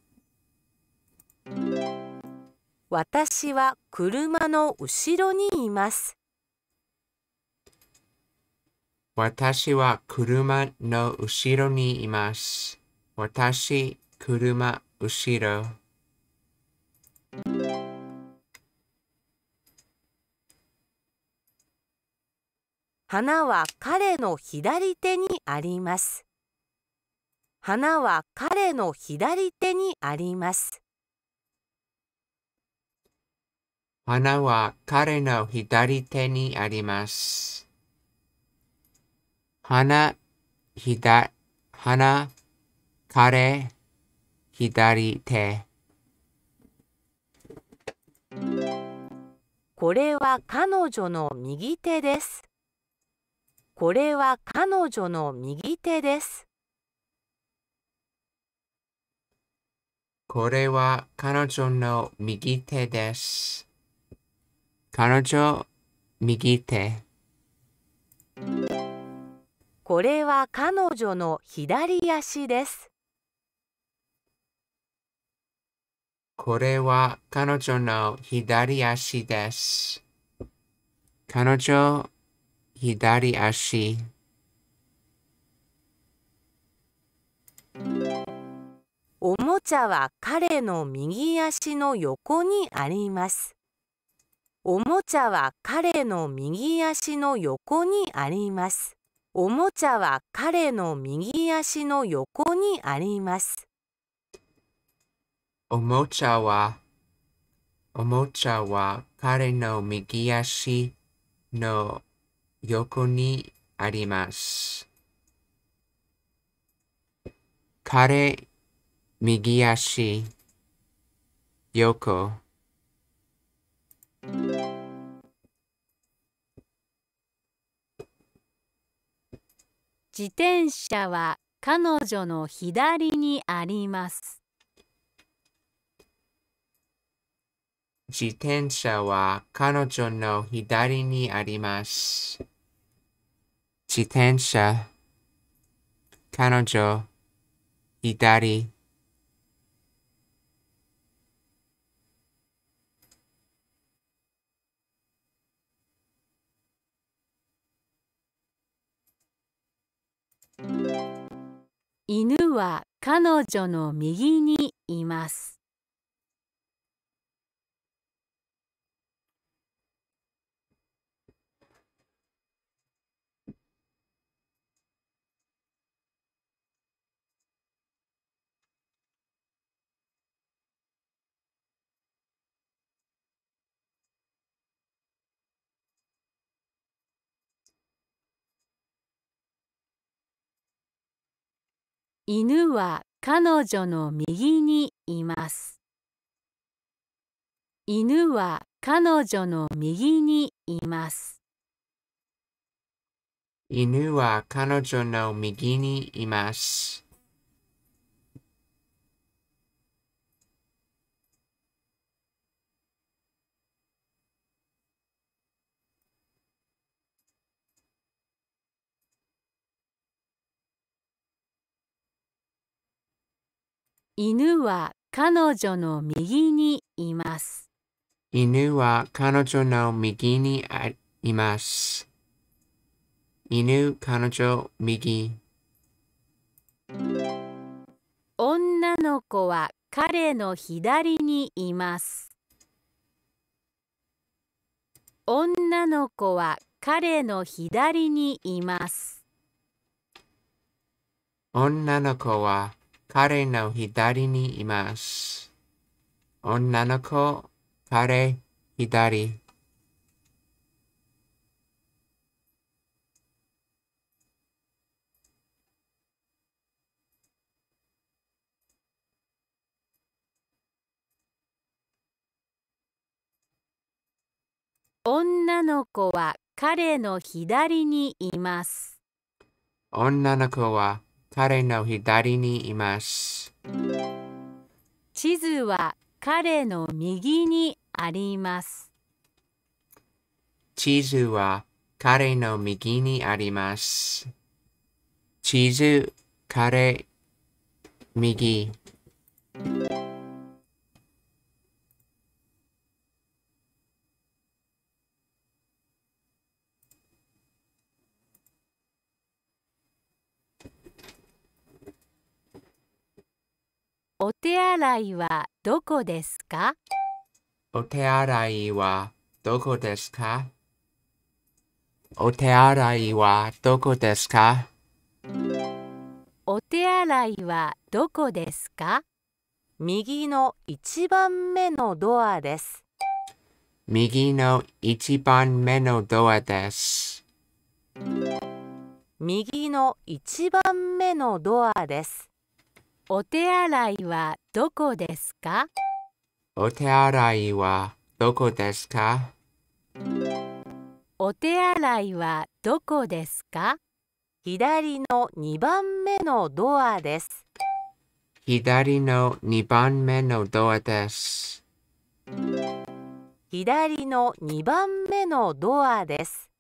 私は車の後ろにいます。私は車の後ろにいます。私、車、後ろ。花は彼の左手にあります。花は彼の左手にあります。花は彼の左手にあります。花、ひだ、花、彼、左手。これは彼女の右手です。これは彼女の右手です。これは彼女の右手です。彼女、右手。これは彼女の左足です。これは彼女の左足です。彼女、左足おもちゃは彼の右足の横にあります。おもちゃは彼の右足の横にあります。おもちゃは彼の右足の横にあります。おもちゃは、おもちゃは彼の右足の横にあります。彼、右足、横。自転車は彼女の左にあります。自転車は彼女の左にあります。自転車彼女左犬は彼女の右にいます。犬は彼女の右にいます。犬は彼女の右にいます。犬は彼女の右にいます。犬は彼女の右にいます。犬は彼女の右にいます。犬、彼女、右。女の子は彼の左にいます。女の子は彼の左にいます。女の子は彼の左にいます。女の子、彼、左。女の子は彼の左にいます。女の子は彼の左にいます。地図は彼の右にあります。地図は彼の右にあります。地図、彼、右。お手洗いはどこですかお手洗いはどこですかお手洗いはどこですかお手洗いはどこですか右の一番目のドアです。右の一番目のドアです。右の一番目のドアです。お手洗いはどこですかお手洗いはどこですかお手洗いはどこですか左の2番目のドアです。左の2番目のドアです。左の2番目のドアです。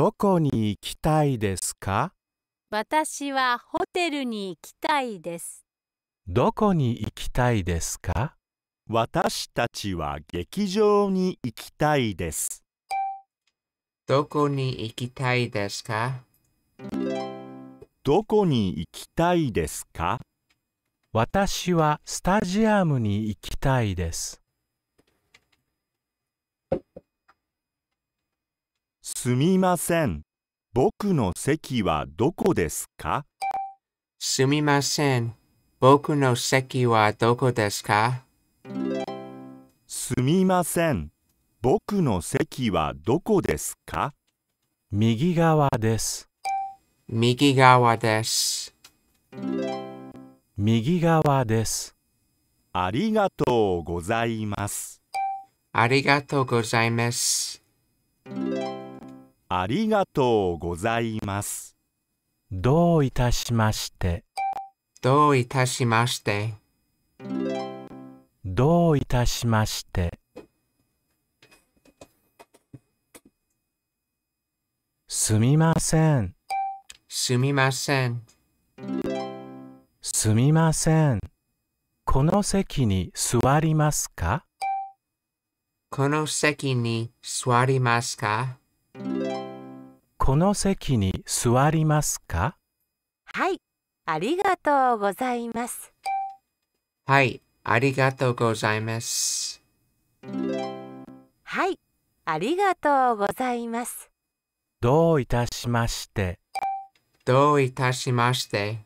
どこに行きたいですか私はホテルに行きたいです。どこに行きたいですか私たちは劇場に行きたいです。どこに行きたいですかどこに行きたいですか私はスタジアムに行きたいです。すみません。僕の席はどこですかすみません。僕の席はどこですかすみません。僕の席はどこですか右側です。右側です。右側です。ありがとうございます。ありがとうございます。ありがとうございます。どういたしまして。どういたしまして。どういたしまして。すみません。すみません。すみません。この席に座りますかこの席に座りますかこの席に座りますかはいありがとうございますはいありがとうございますはいありがとうございますどういたしましてどういたしまして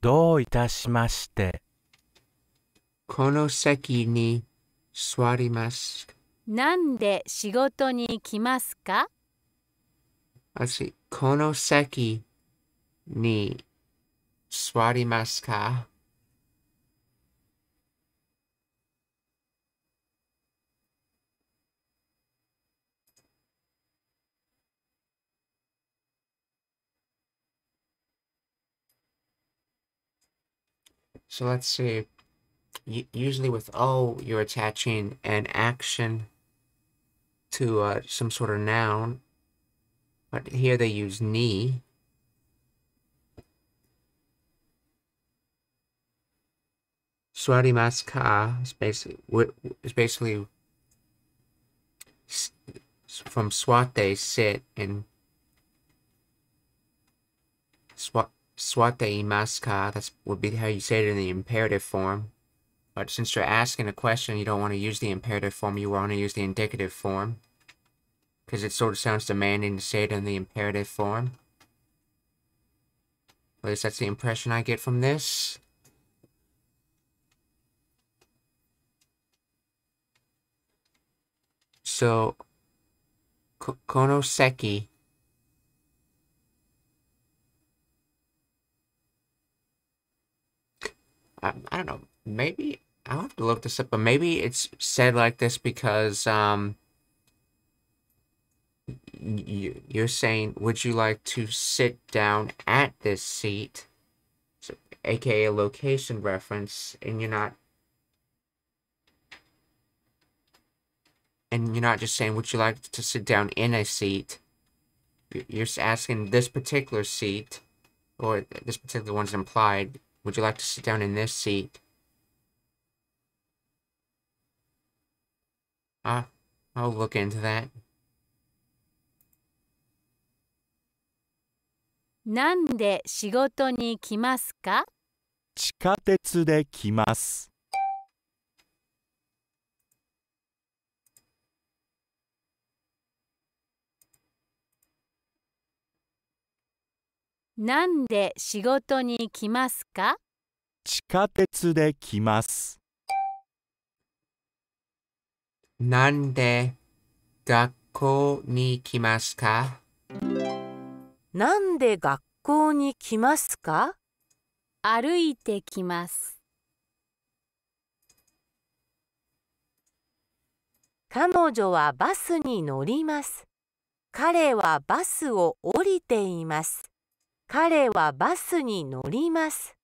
どういたしましてこの席に座りますなんで仕事に来ますか let's see, konoseki ni swarimasu ka? So let's see. Usually with O, you're attaching an action to uh, some sort of noun but here they use knee. Swarimas maska uh, is basically, is basically from swate, sit, and swate maska. Uh, that would be how you say it in the imperative form. But since you're asking a question, you don't want to use the imperative form, you want to use the indicative form because it sort of sounds demanding to say it in the imperative form. At least that's the impression I get from this. So, K Konoseki. I, I don't know. Maybe I'll have to look this up, but maybe it's said like this because um, you, you're saying, would you like to sit down at this seat, so, aka location reference, and you're not and you're not just saying, would you like to sit down in a seat? You're asking this particular seat, or this particular one's implied, would you like to sit down in this seat? Ah, I'll look into that. なんで仕事に来ますか地下鉄で来ます。なんで仕事に来ますか地下鉄で来ます。なんで学校に来ますかなんで学校に来ますか歩いてきます。彼女はバスに乗ります。彼はバスを降りています。彼はバスに乗ります。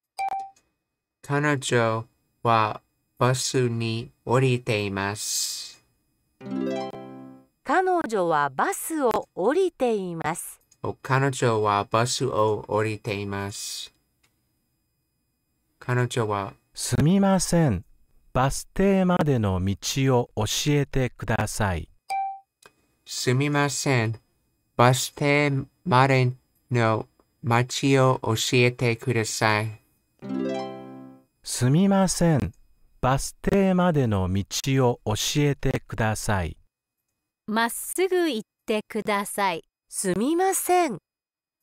彼女はバスに降りています。彼女はバスを降りています。彼女はバスを降りています。彼女は、すみません。バス停までの道を教えてください。すみません。バス停までの道を教えてください。すみません。バス停までの道を教えてください。まっすぐ行ってください。すみません。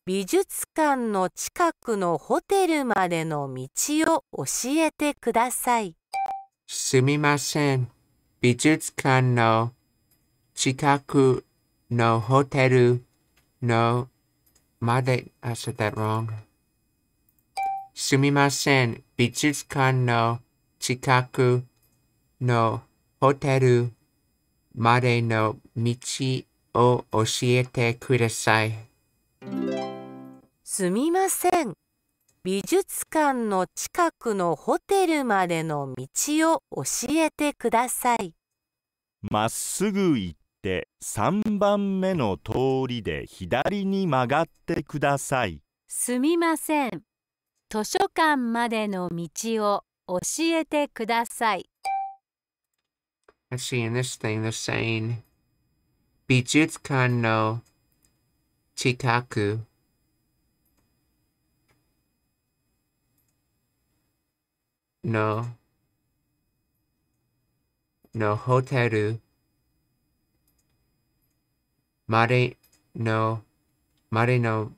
美術館の近くのホテルまでの道を教えてください。すみません。美術館の近くのホテルのまで、I said that wrong. すみません。美術館の近くのホテルまでの道を教えてください。すみません。美術館の近くのホテルまでの道を教えてください。まっすぐ行って3番目の通りで左に曲がってください。すみません。図書館までの道を教えてください。I see in this thing t h e saying 美術館の近くののホテルまでのまでの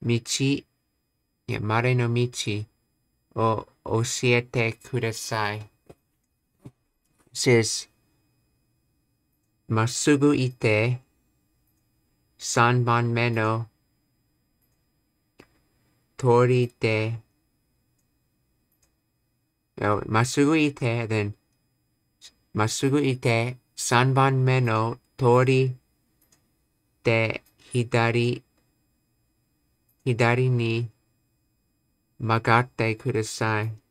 道いやまでの道を教えてください。says, まっすぐいて、三番目の通りで、まっすぐいて、then まっすぐいて、三番目の通りで、左、左に曲がってください。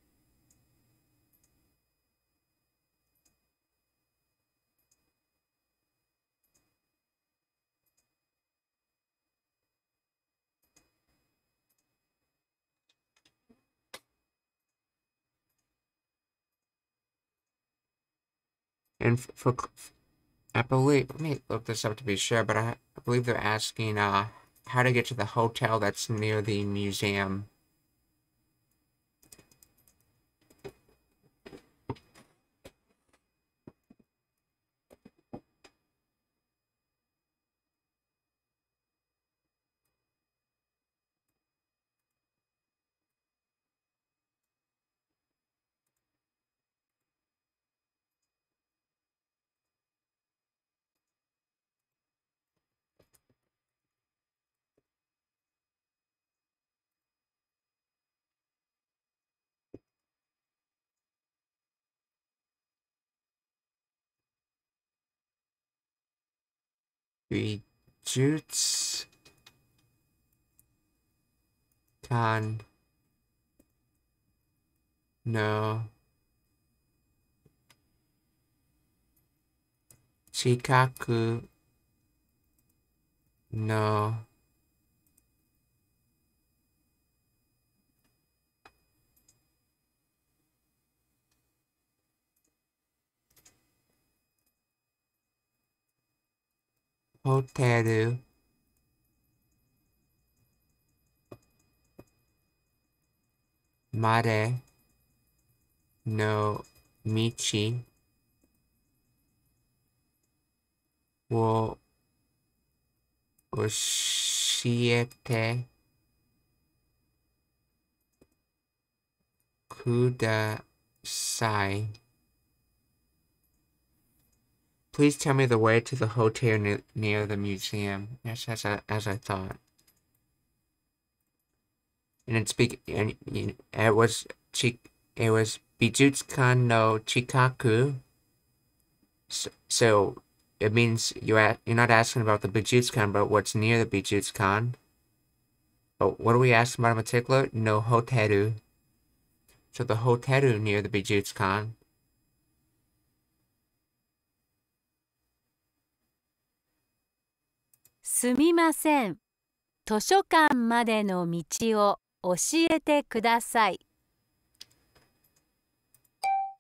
And for, I believe, let me look this up to be sure, but I, I believe they're asking uh, how to get to the hotel that's near the museum. Rejects can no Shikaku no ホテル。までの道を教えてください。Please tell me the way to the hotel near the museum. Yes, as I, as I thought. And it's big. and, it was it was Bijutsukan no Chikaku. So, so it means you at, you're not asking about the Bijutsukan, but what's near the Bijutsukan. But what are we asking about in particular? No hoteru. So the hoteru near the Bijutsukan すみません。図書館までの道を教えてください。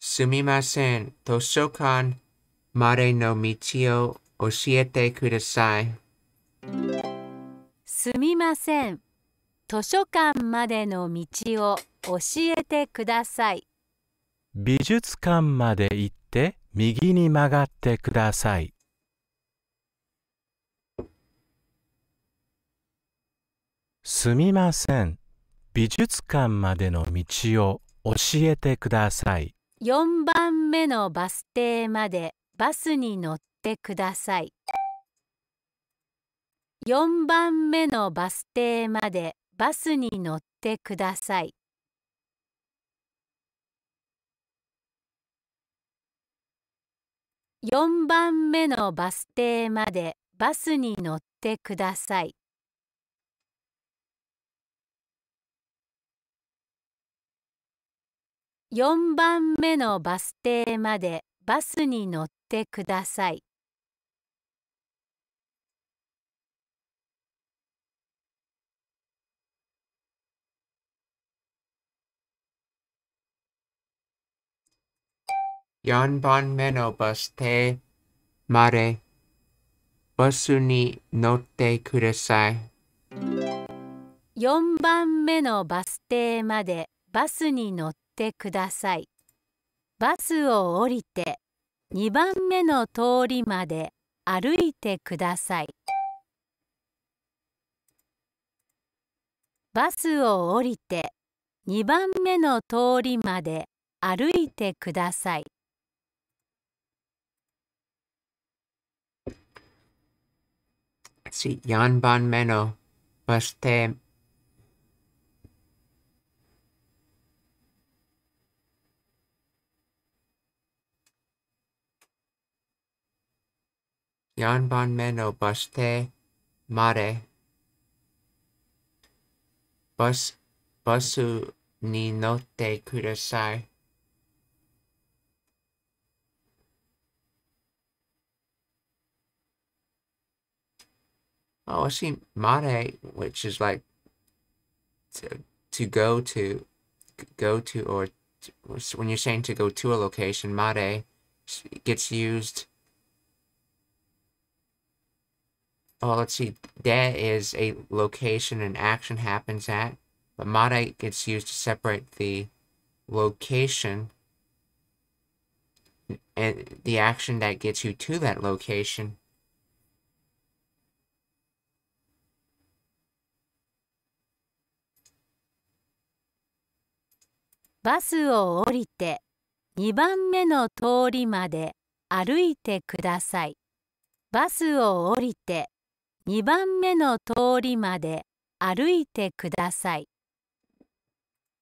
すみません。図書館までの道を教えてください。すみません。図書館までの道を教えてください。美術館まで行って右に曲がってください。すみません。美術館までの道を教えてください。4番目のバス停までバスに乗ってください。4番目のバス停までバスに乗ってください。4番目のバス停までバスに乗ってください。4番目のバス停までバスに乗ってください。4番目のバス停までバスに乗ってください。4番目のバス停までバスに乗ってってください。バスを降りて2番目の通りまで歩いてください。バスを降りて2番目の通りまで歩いてください。4番目のバス停 Yanbon meno mare Oh, I see mare, which is like to, to go to, go to, or to, when you're saying to go to a location, mare gets used Oh, let's see. That is a location an action happens at. But modite gets used to separate the location and the action that gets you to that location Basu o 2番目の通りまで歩いてください。バスを降りて2番目の通りまで歩いてください。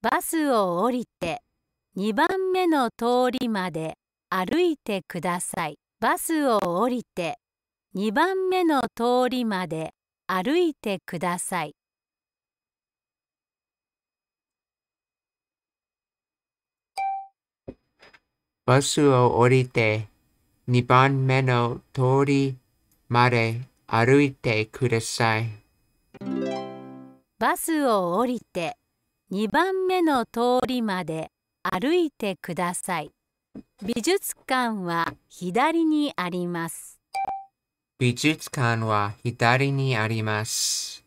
バスを降りて2番目の通りまで歩いてください。バスを降りて2番目の通りまで歩いてください。バスを降りて2番目の通りまで歩いてくださいバスを降りて2番目の通りまで歩いてください美術館は左にあります美術館は左にあります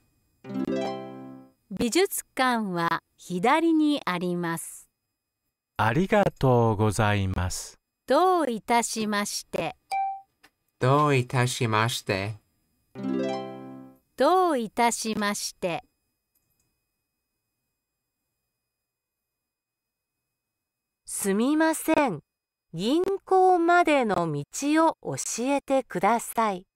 美術館は左にありますありがとうございますどういたしましてどういたしましてどういたしまして。すみません。銀行までの道を教えてください。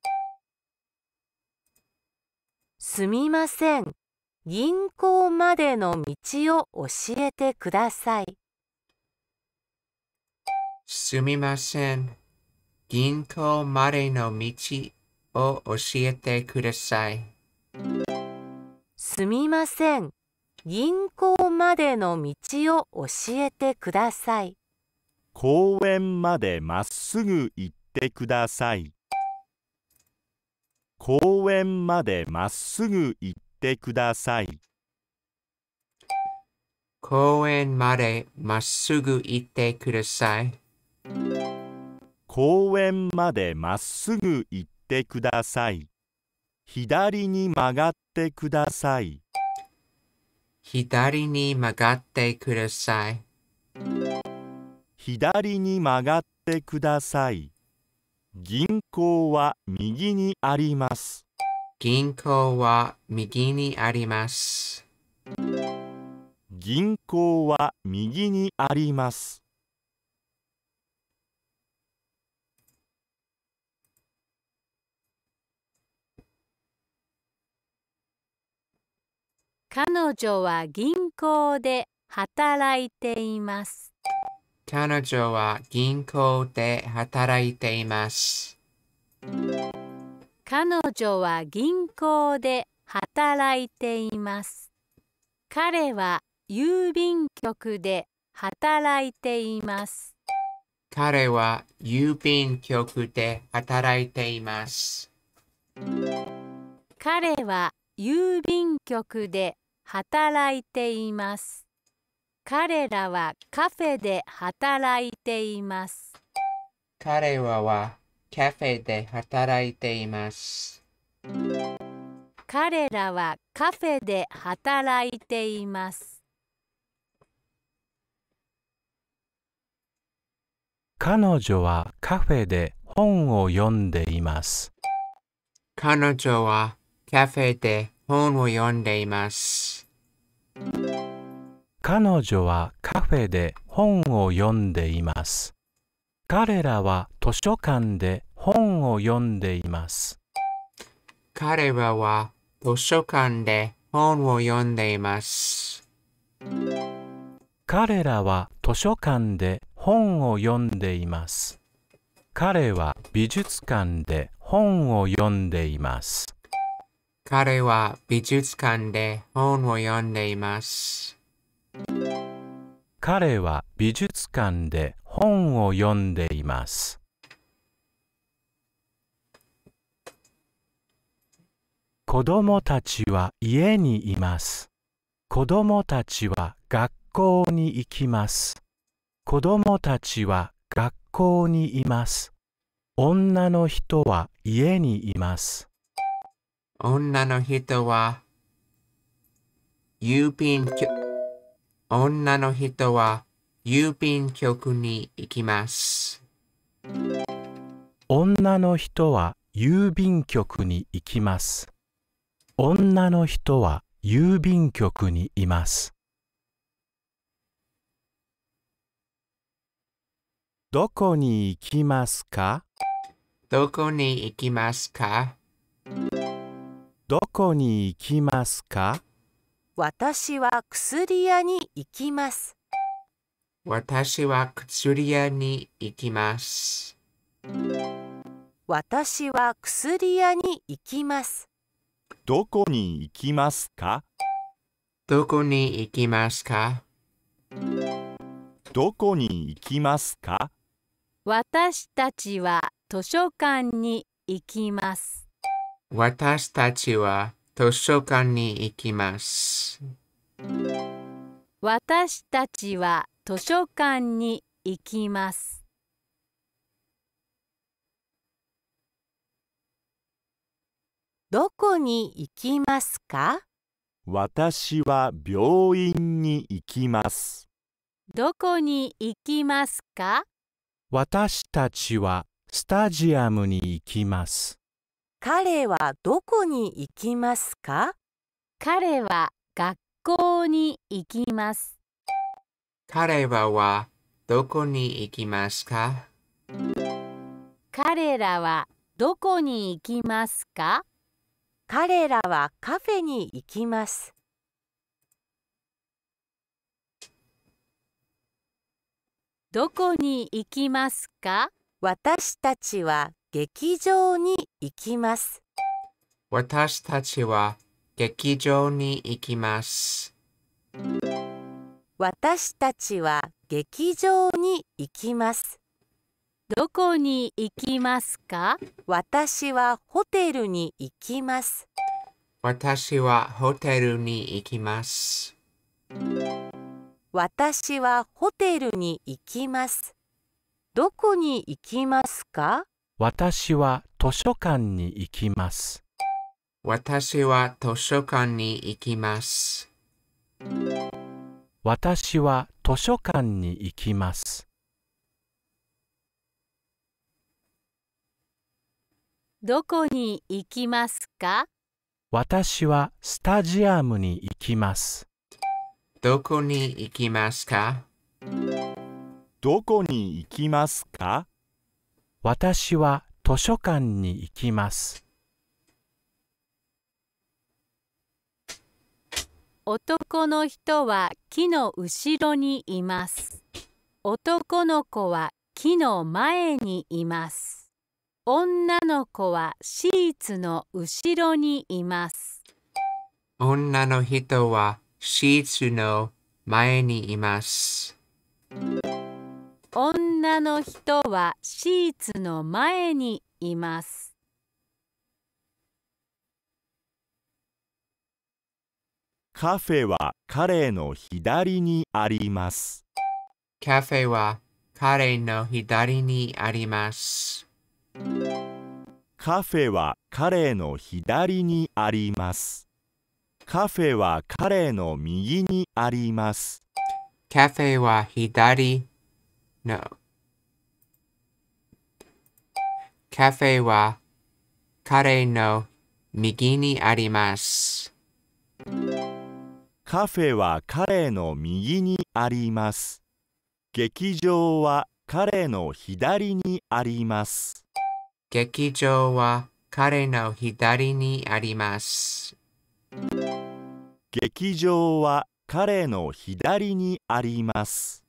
すみません。銀行までの道を教えてください。すみません。銀行までの道を教えてください。すみません。銀行までの道を教えてください。公園までまっすぐ行ってください。公園までまっすぐ行ってください。公園までまっすぐ行ってください。公園までまっすぐ行ってってください。左に曲がってください。左に曲がってください。左に曲がってください。銀行は右にあります。銀行は右にあります。銀行は右にあります。彼女は銀行で働いています。彼女は銀行で働いています。彼女は銀行で働いています。彼は郵便局で働いています。彼は郵便局で働いています。彼は郵便局で働いています彼らはカフェで働いています彼らはカフェで働いています彼らはカフェで働いています彼女はカフェで本を読んでいます彼女はカフェで本を読んでいます。彼女はカフェで本を読んでいます。彼らは図書館で本を読んでいます。彼らは図書館で本を読んでいます。彼らは図書館で本を読んでいます。彼は美術館で本を読んでいます。彼は美術館で本を読んでいます。彼は美術館で本を読んでいます。子供たちは家にいます。子供たちは学校に行きます。子供たちは学校にいます。女の人は家にいます。女の人は、郵便局、女の人は郵便局に行きます。女の人は郵便局に行きます。女の人は郵便局にいます。どこに行きますかどこに行きますかどこに行きますか私は薬屋に行きます。私は薬屋に行きます。私は薬屋に行きます。どこに行きますかどこに行きますかどこに行きますか私たちは図書館に行きます。私たちは図書館に行きます。私たちは図書館に行きます。どこに行きますか私は病院に行きます。どこに行きますか私たちはスタジアムに行きます。彼はどこに行きますか彼は学校に行きます。彼らはどこに行きますか彼らはどこに行きますか彼らはカフェに行きます。どこに行きますか私たちは劇場に行きます。私たちは劇場に行きます。私たちは劇場に行きます。どこに行きますか私はホテルに行きます。私はホテルに行きます。私はホテルに行きます。どこに行きますか私は図書館に行きます。私は図書館に行きます。私は図書館に行きます。どこに行きますか私はスタジアムに行きます。どこに行きますかどこに行きますか私は図書館に行きます。男の人は木の後ろにいます。男の子は木の前にいます。女の子はシーツの後ろにいます。女の人はシーツの前にいます。女女の人はシーツの前にいます。カフェは彼の左にあります。カフェは彼の左にあります。カフェは彼の左にあります。カフェは彼の右にあります。カフェは左のカフェは彼の右にあります。カフェは彼の右にあります。劇場は彼の左にあります。劇場は彼の左にあります。劇場は彼の左にあります。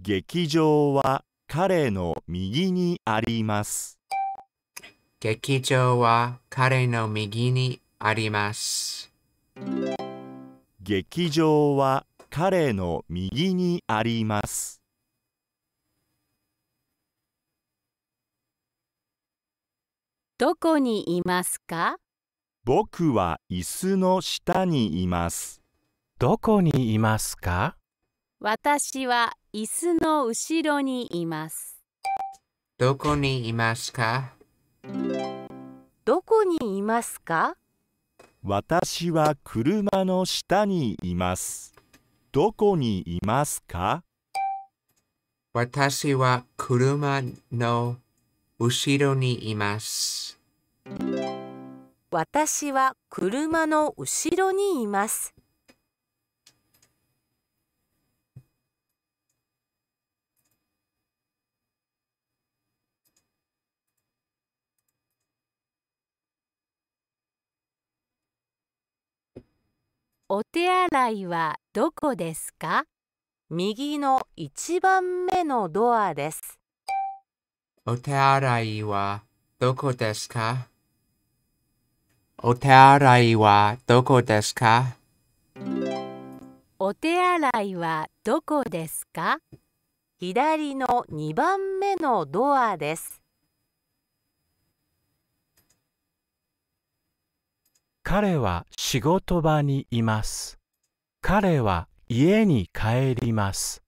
劇場は彼の右にあります。劇場は彼の右にあります。劇場は彼の右にあります。どこにいますか僕は椅子の下にいます。どこにいますか私は椅子の後ろにいます。どこにいますかどこにいますか私は車の下にいます。どこにいますか私は車の後ろにいます。私は車の後ろにいます。お手洗いはどこですか右の一番目のドアです。お手洗いはどこですかお手洗いはどこですかお手洗いはどこですか左の2番目のドアです。彼は仕事場にいます。彼は家に帰ります。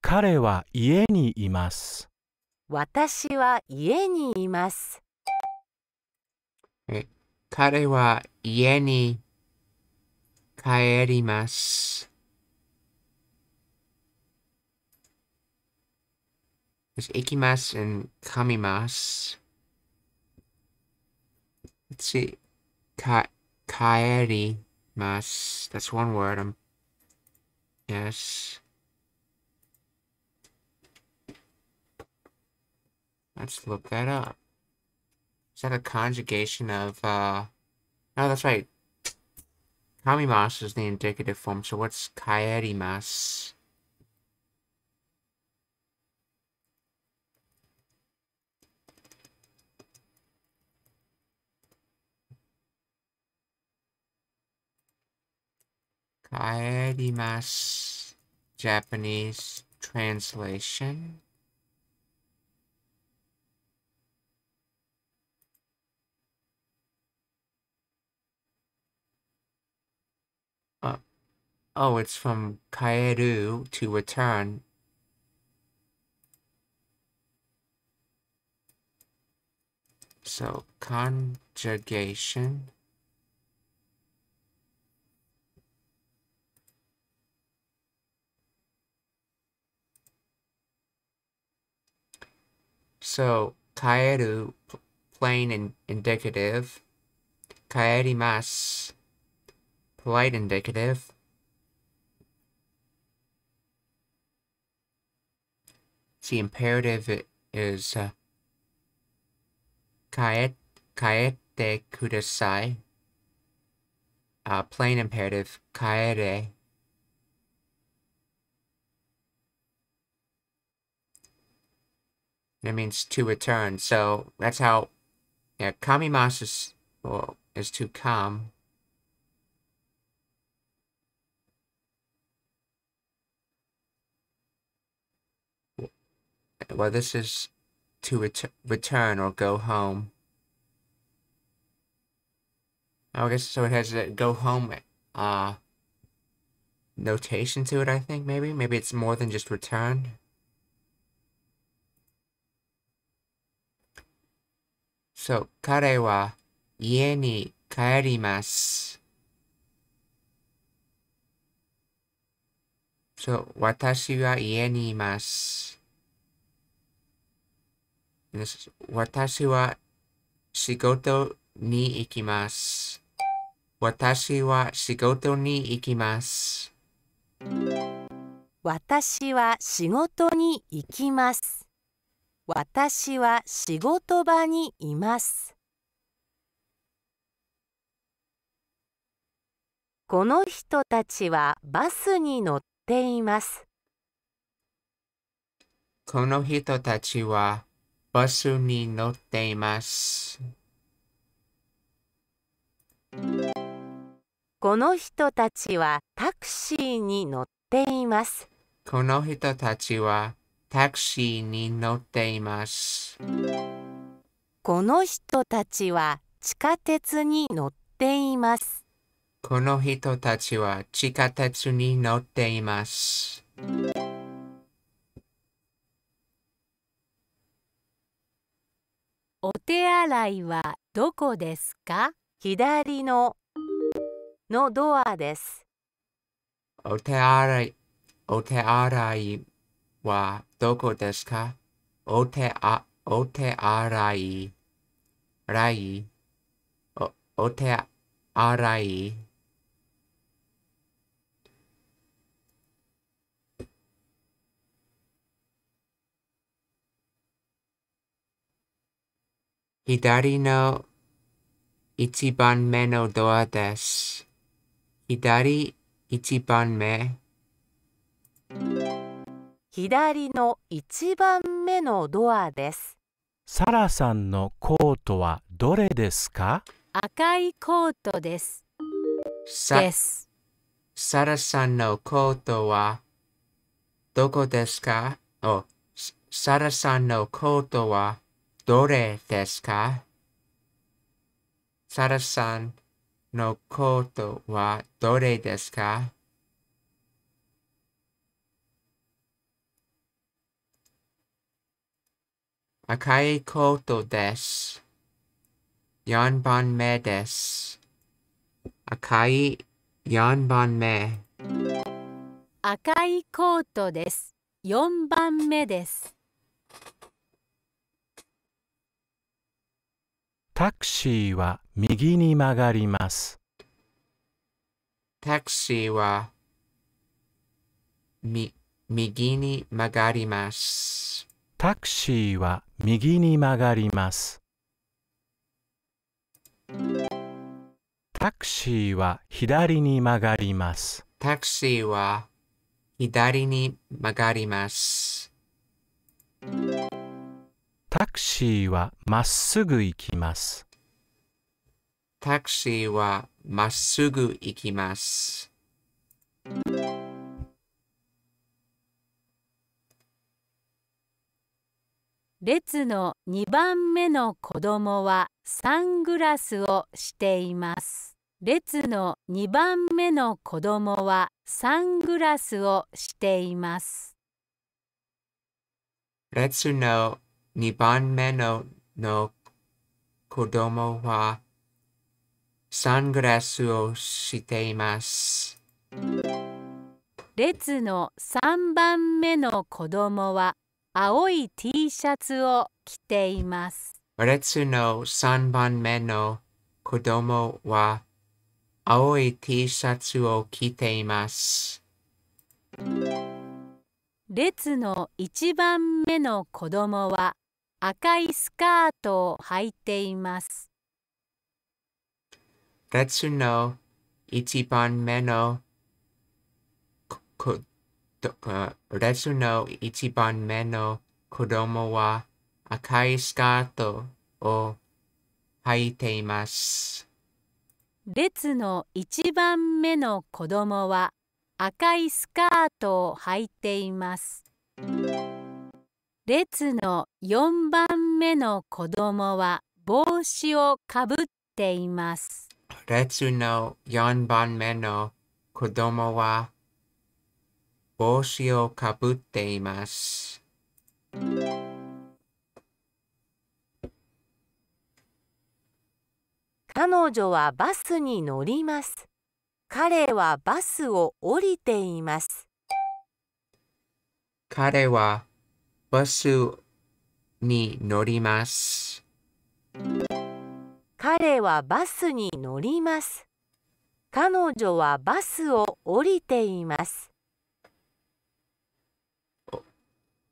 彼は家にいます。私は家にいます。彼は家に帰ります。行きます and 噛みます。l e Kaeri mas. That's one word. I'm, um, yes. Let's look that up. Is that a conjugation of, uh... oh that's right. Kamimas is the indicative form, so what's Kaerimas? Kaidimas Japanese translation. Uh, oh, it's from Kaeru to return. So, conjugation. So, kaeru, plain in indicative. Kaerimas, polite indicative. The imperative is uh, kaete kudasai. Uh, plain imperative, kaere That means to return. So that's how yeah, kamimasu is well is to come. Well, this is to ret return or go home. Oh, I guess so. It has a go home uh, notation to it. I think maybe maybe it's more than just return. そう、彼は家に帰ります。そう、私は家にいます。私は仕事に行きます。私は仕事に行きます。私は仕事に行きます。私は仕事場にいます。この人たちはバスに乗っています。この人たちはバスに乗っています。この人たちはタクシーに乗っています。この人たちはタクシーに乗っていますこの人たちは地下鉄に乗っていますこの人たちは地下鉄に乗っていますお手洗いはどこですか左ののドアです。お手洗い、お手洗い。はどこですかお手あ、お手洗い、らい、お、お手洗い。左の一番目のドアです。左一番目。左の一番目のドアです。サラさんのコートはどれですか赤いコートです。さです。サラさんのコートはどこですかお、サラさんのコートはどれですかサラさんのコートはどれですか赤いコートです。4番目です。赤い4番目。赤いコートです。4番目です。タクシーは右に曲がります。タクシーはみ右に曲がります。タクシーは右に曲がります。タクシーは左に曲がります。タクシーは左に曲がります。タクシーはまっすぐ行きます。タクシーはまっすぐ行きます。列の2番目の子供はサングラスをしています。列の2番目の子供はサングラスをしています。列の2番目のの子供はサングラスをしています。列の3番目の子供は青い T シャツを着ています。バレツの3番目の子供は青い T シャツを着ています。列の1番目の子供は赤いスカートを履いています。列の1番目の子私の一番目の子供は赤いスカートを履いています。列の一番目の子供は赤いスカートを履いています。列の四番目の子供は帽子をかぶっています。列の4番目の子供は帽子をかぶっています。彼女はバスに乗ります。彼はバスを降りています。彼はバスに乗ります。彼はバスに乗ります。彼女はバスを降りています。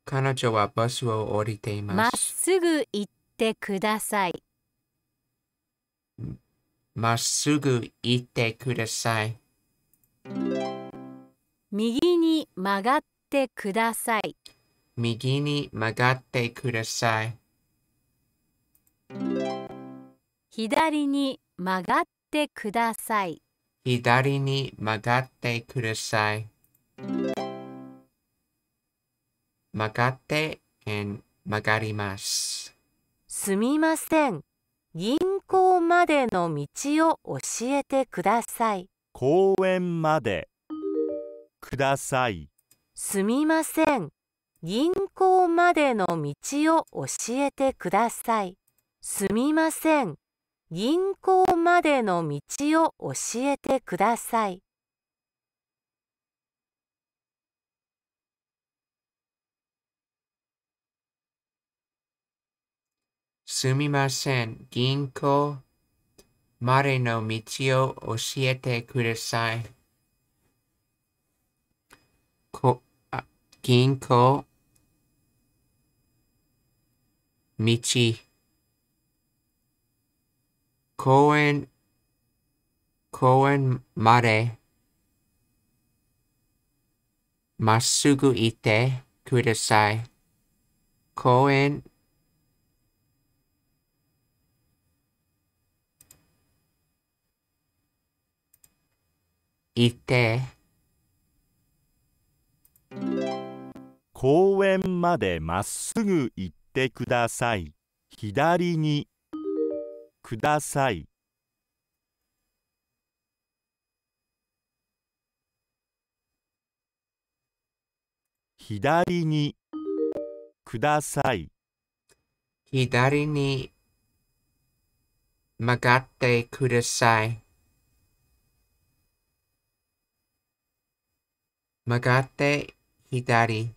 彼女はバスを降りています。まっすぐ行ってください。まっすぐ行ってください。右に曲がってください。右に曲がってください。左に曲がってください。左に曲がってください。曲がって and 曲がります。すみません。銀行までの道を教えてください。公園までください。すみません。銀行までの道を教えてください。すみません。銀行までの道を教えてください。すみません、銀行までの道を教えてください。こあ銀行道公園公園までまっすぐ行ってください。公園いて公園までまっすぐ行ってください左にください左にください左に曲がってください曲がって左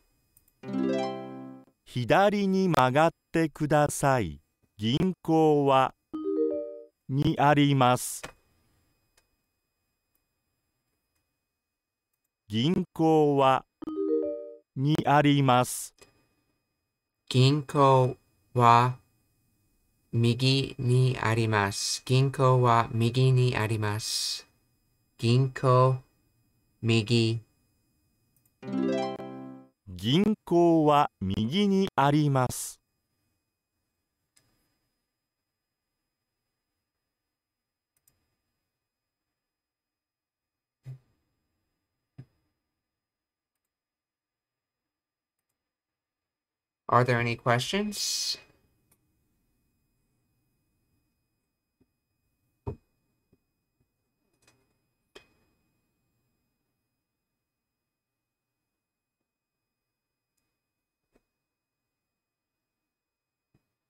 左に曲がってください銀行はにあります銀行はにあります銀行は右にあります。銀行は右にあります。銀行、右。銀行は右にあります。Are there any questions?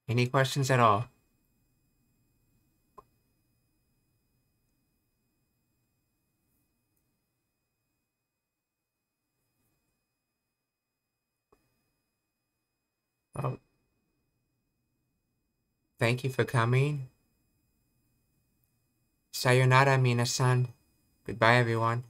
Any questions at all? Oh. Thank you for coming. Sayonara, Mina-san. Goodbye, everyone.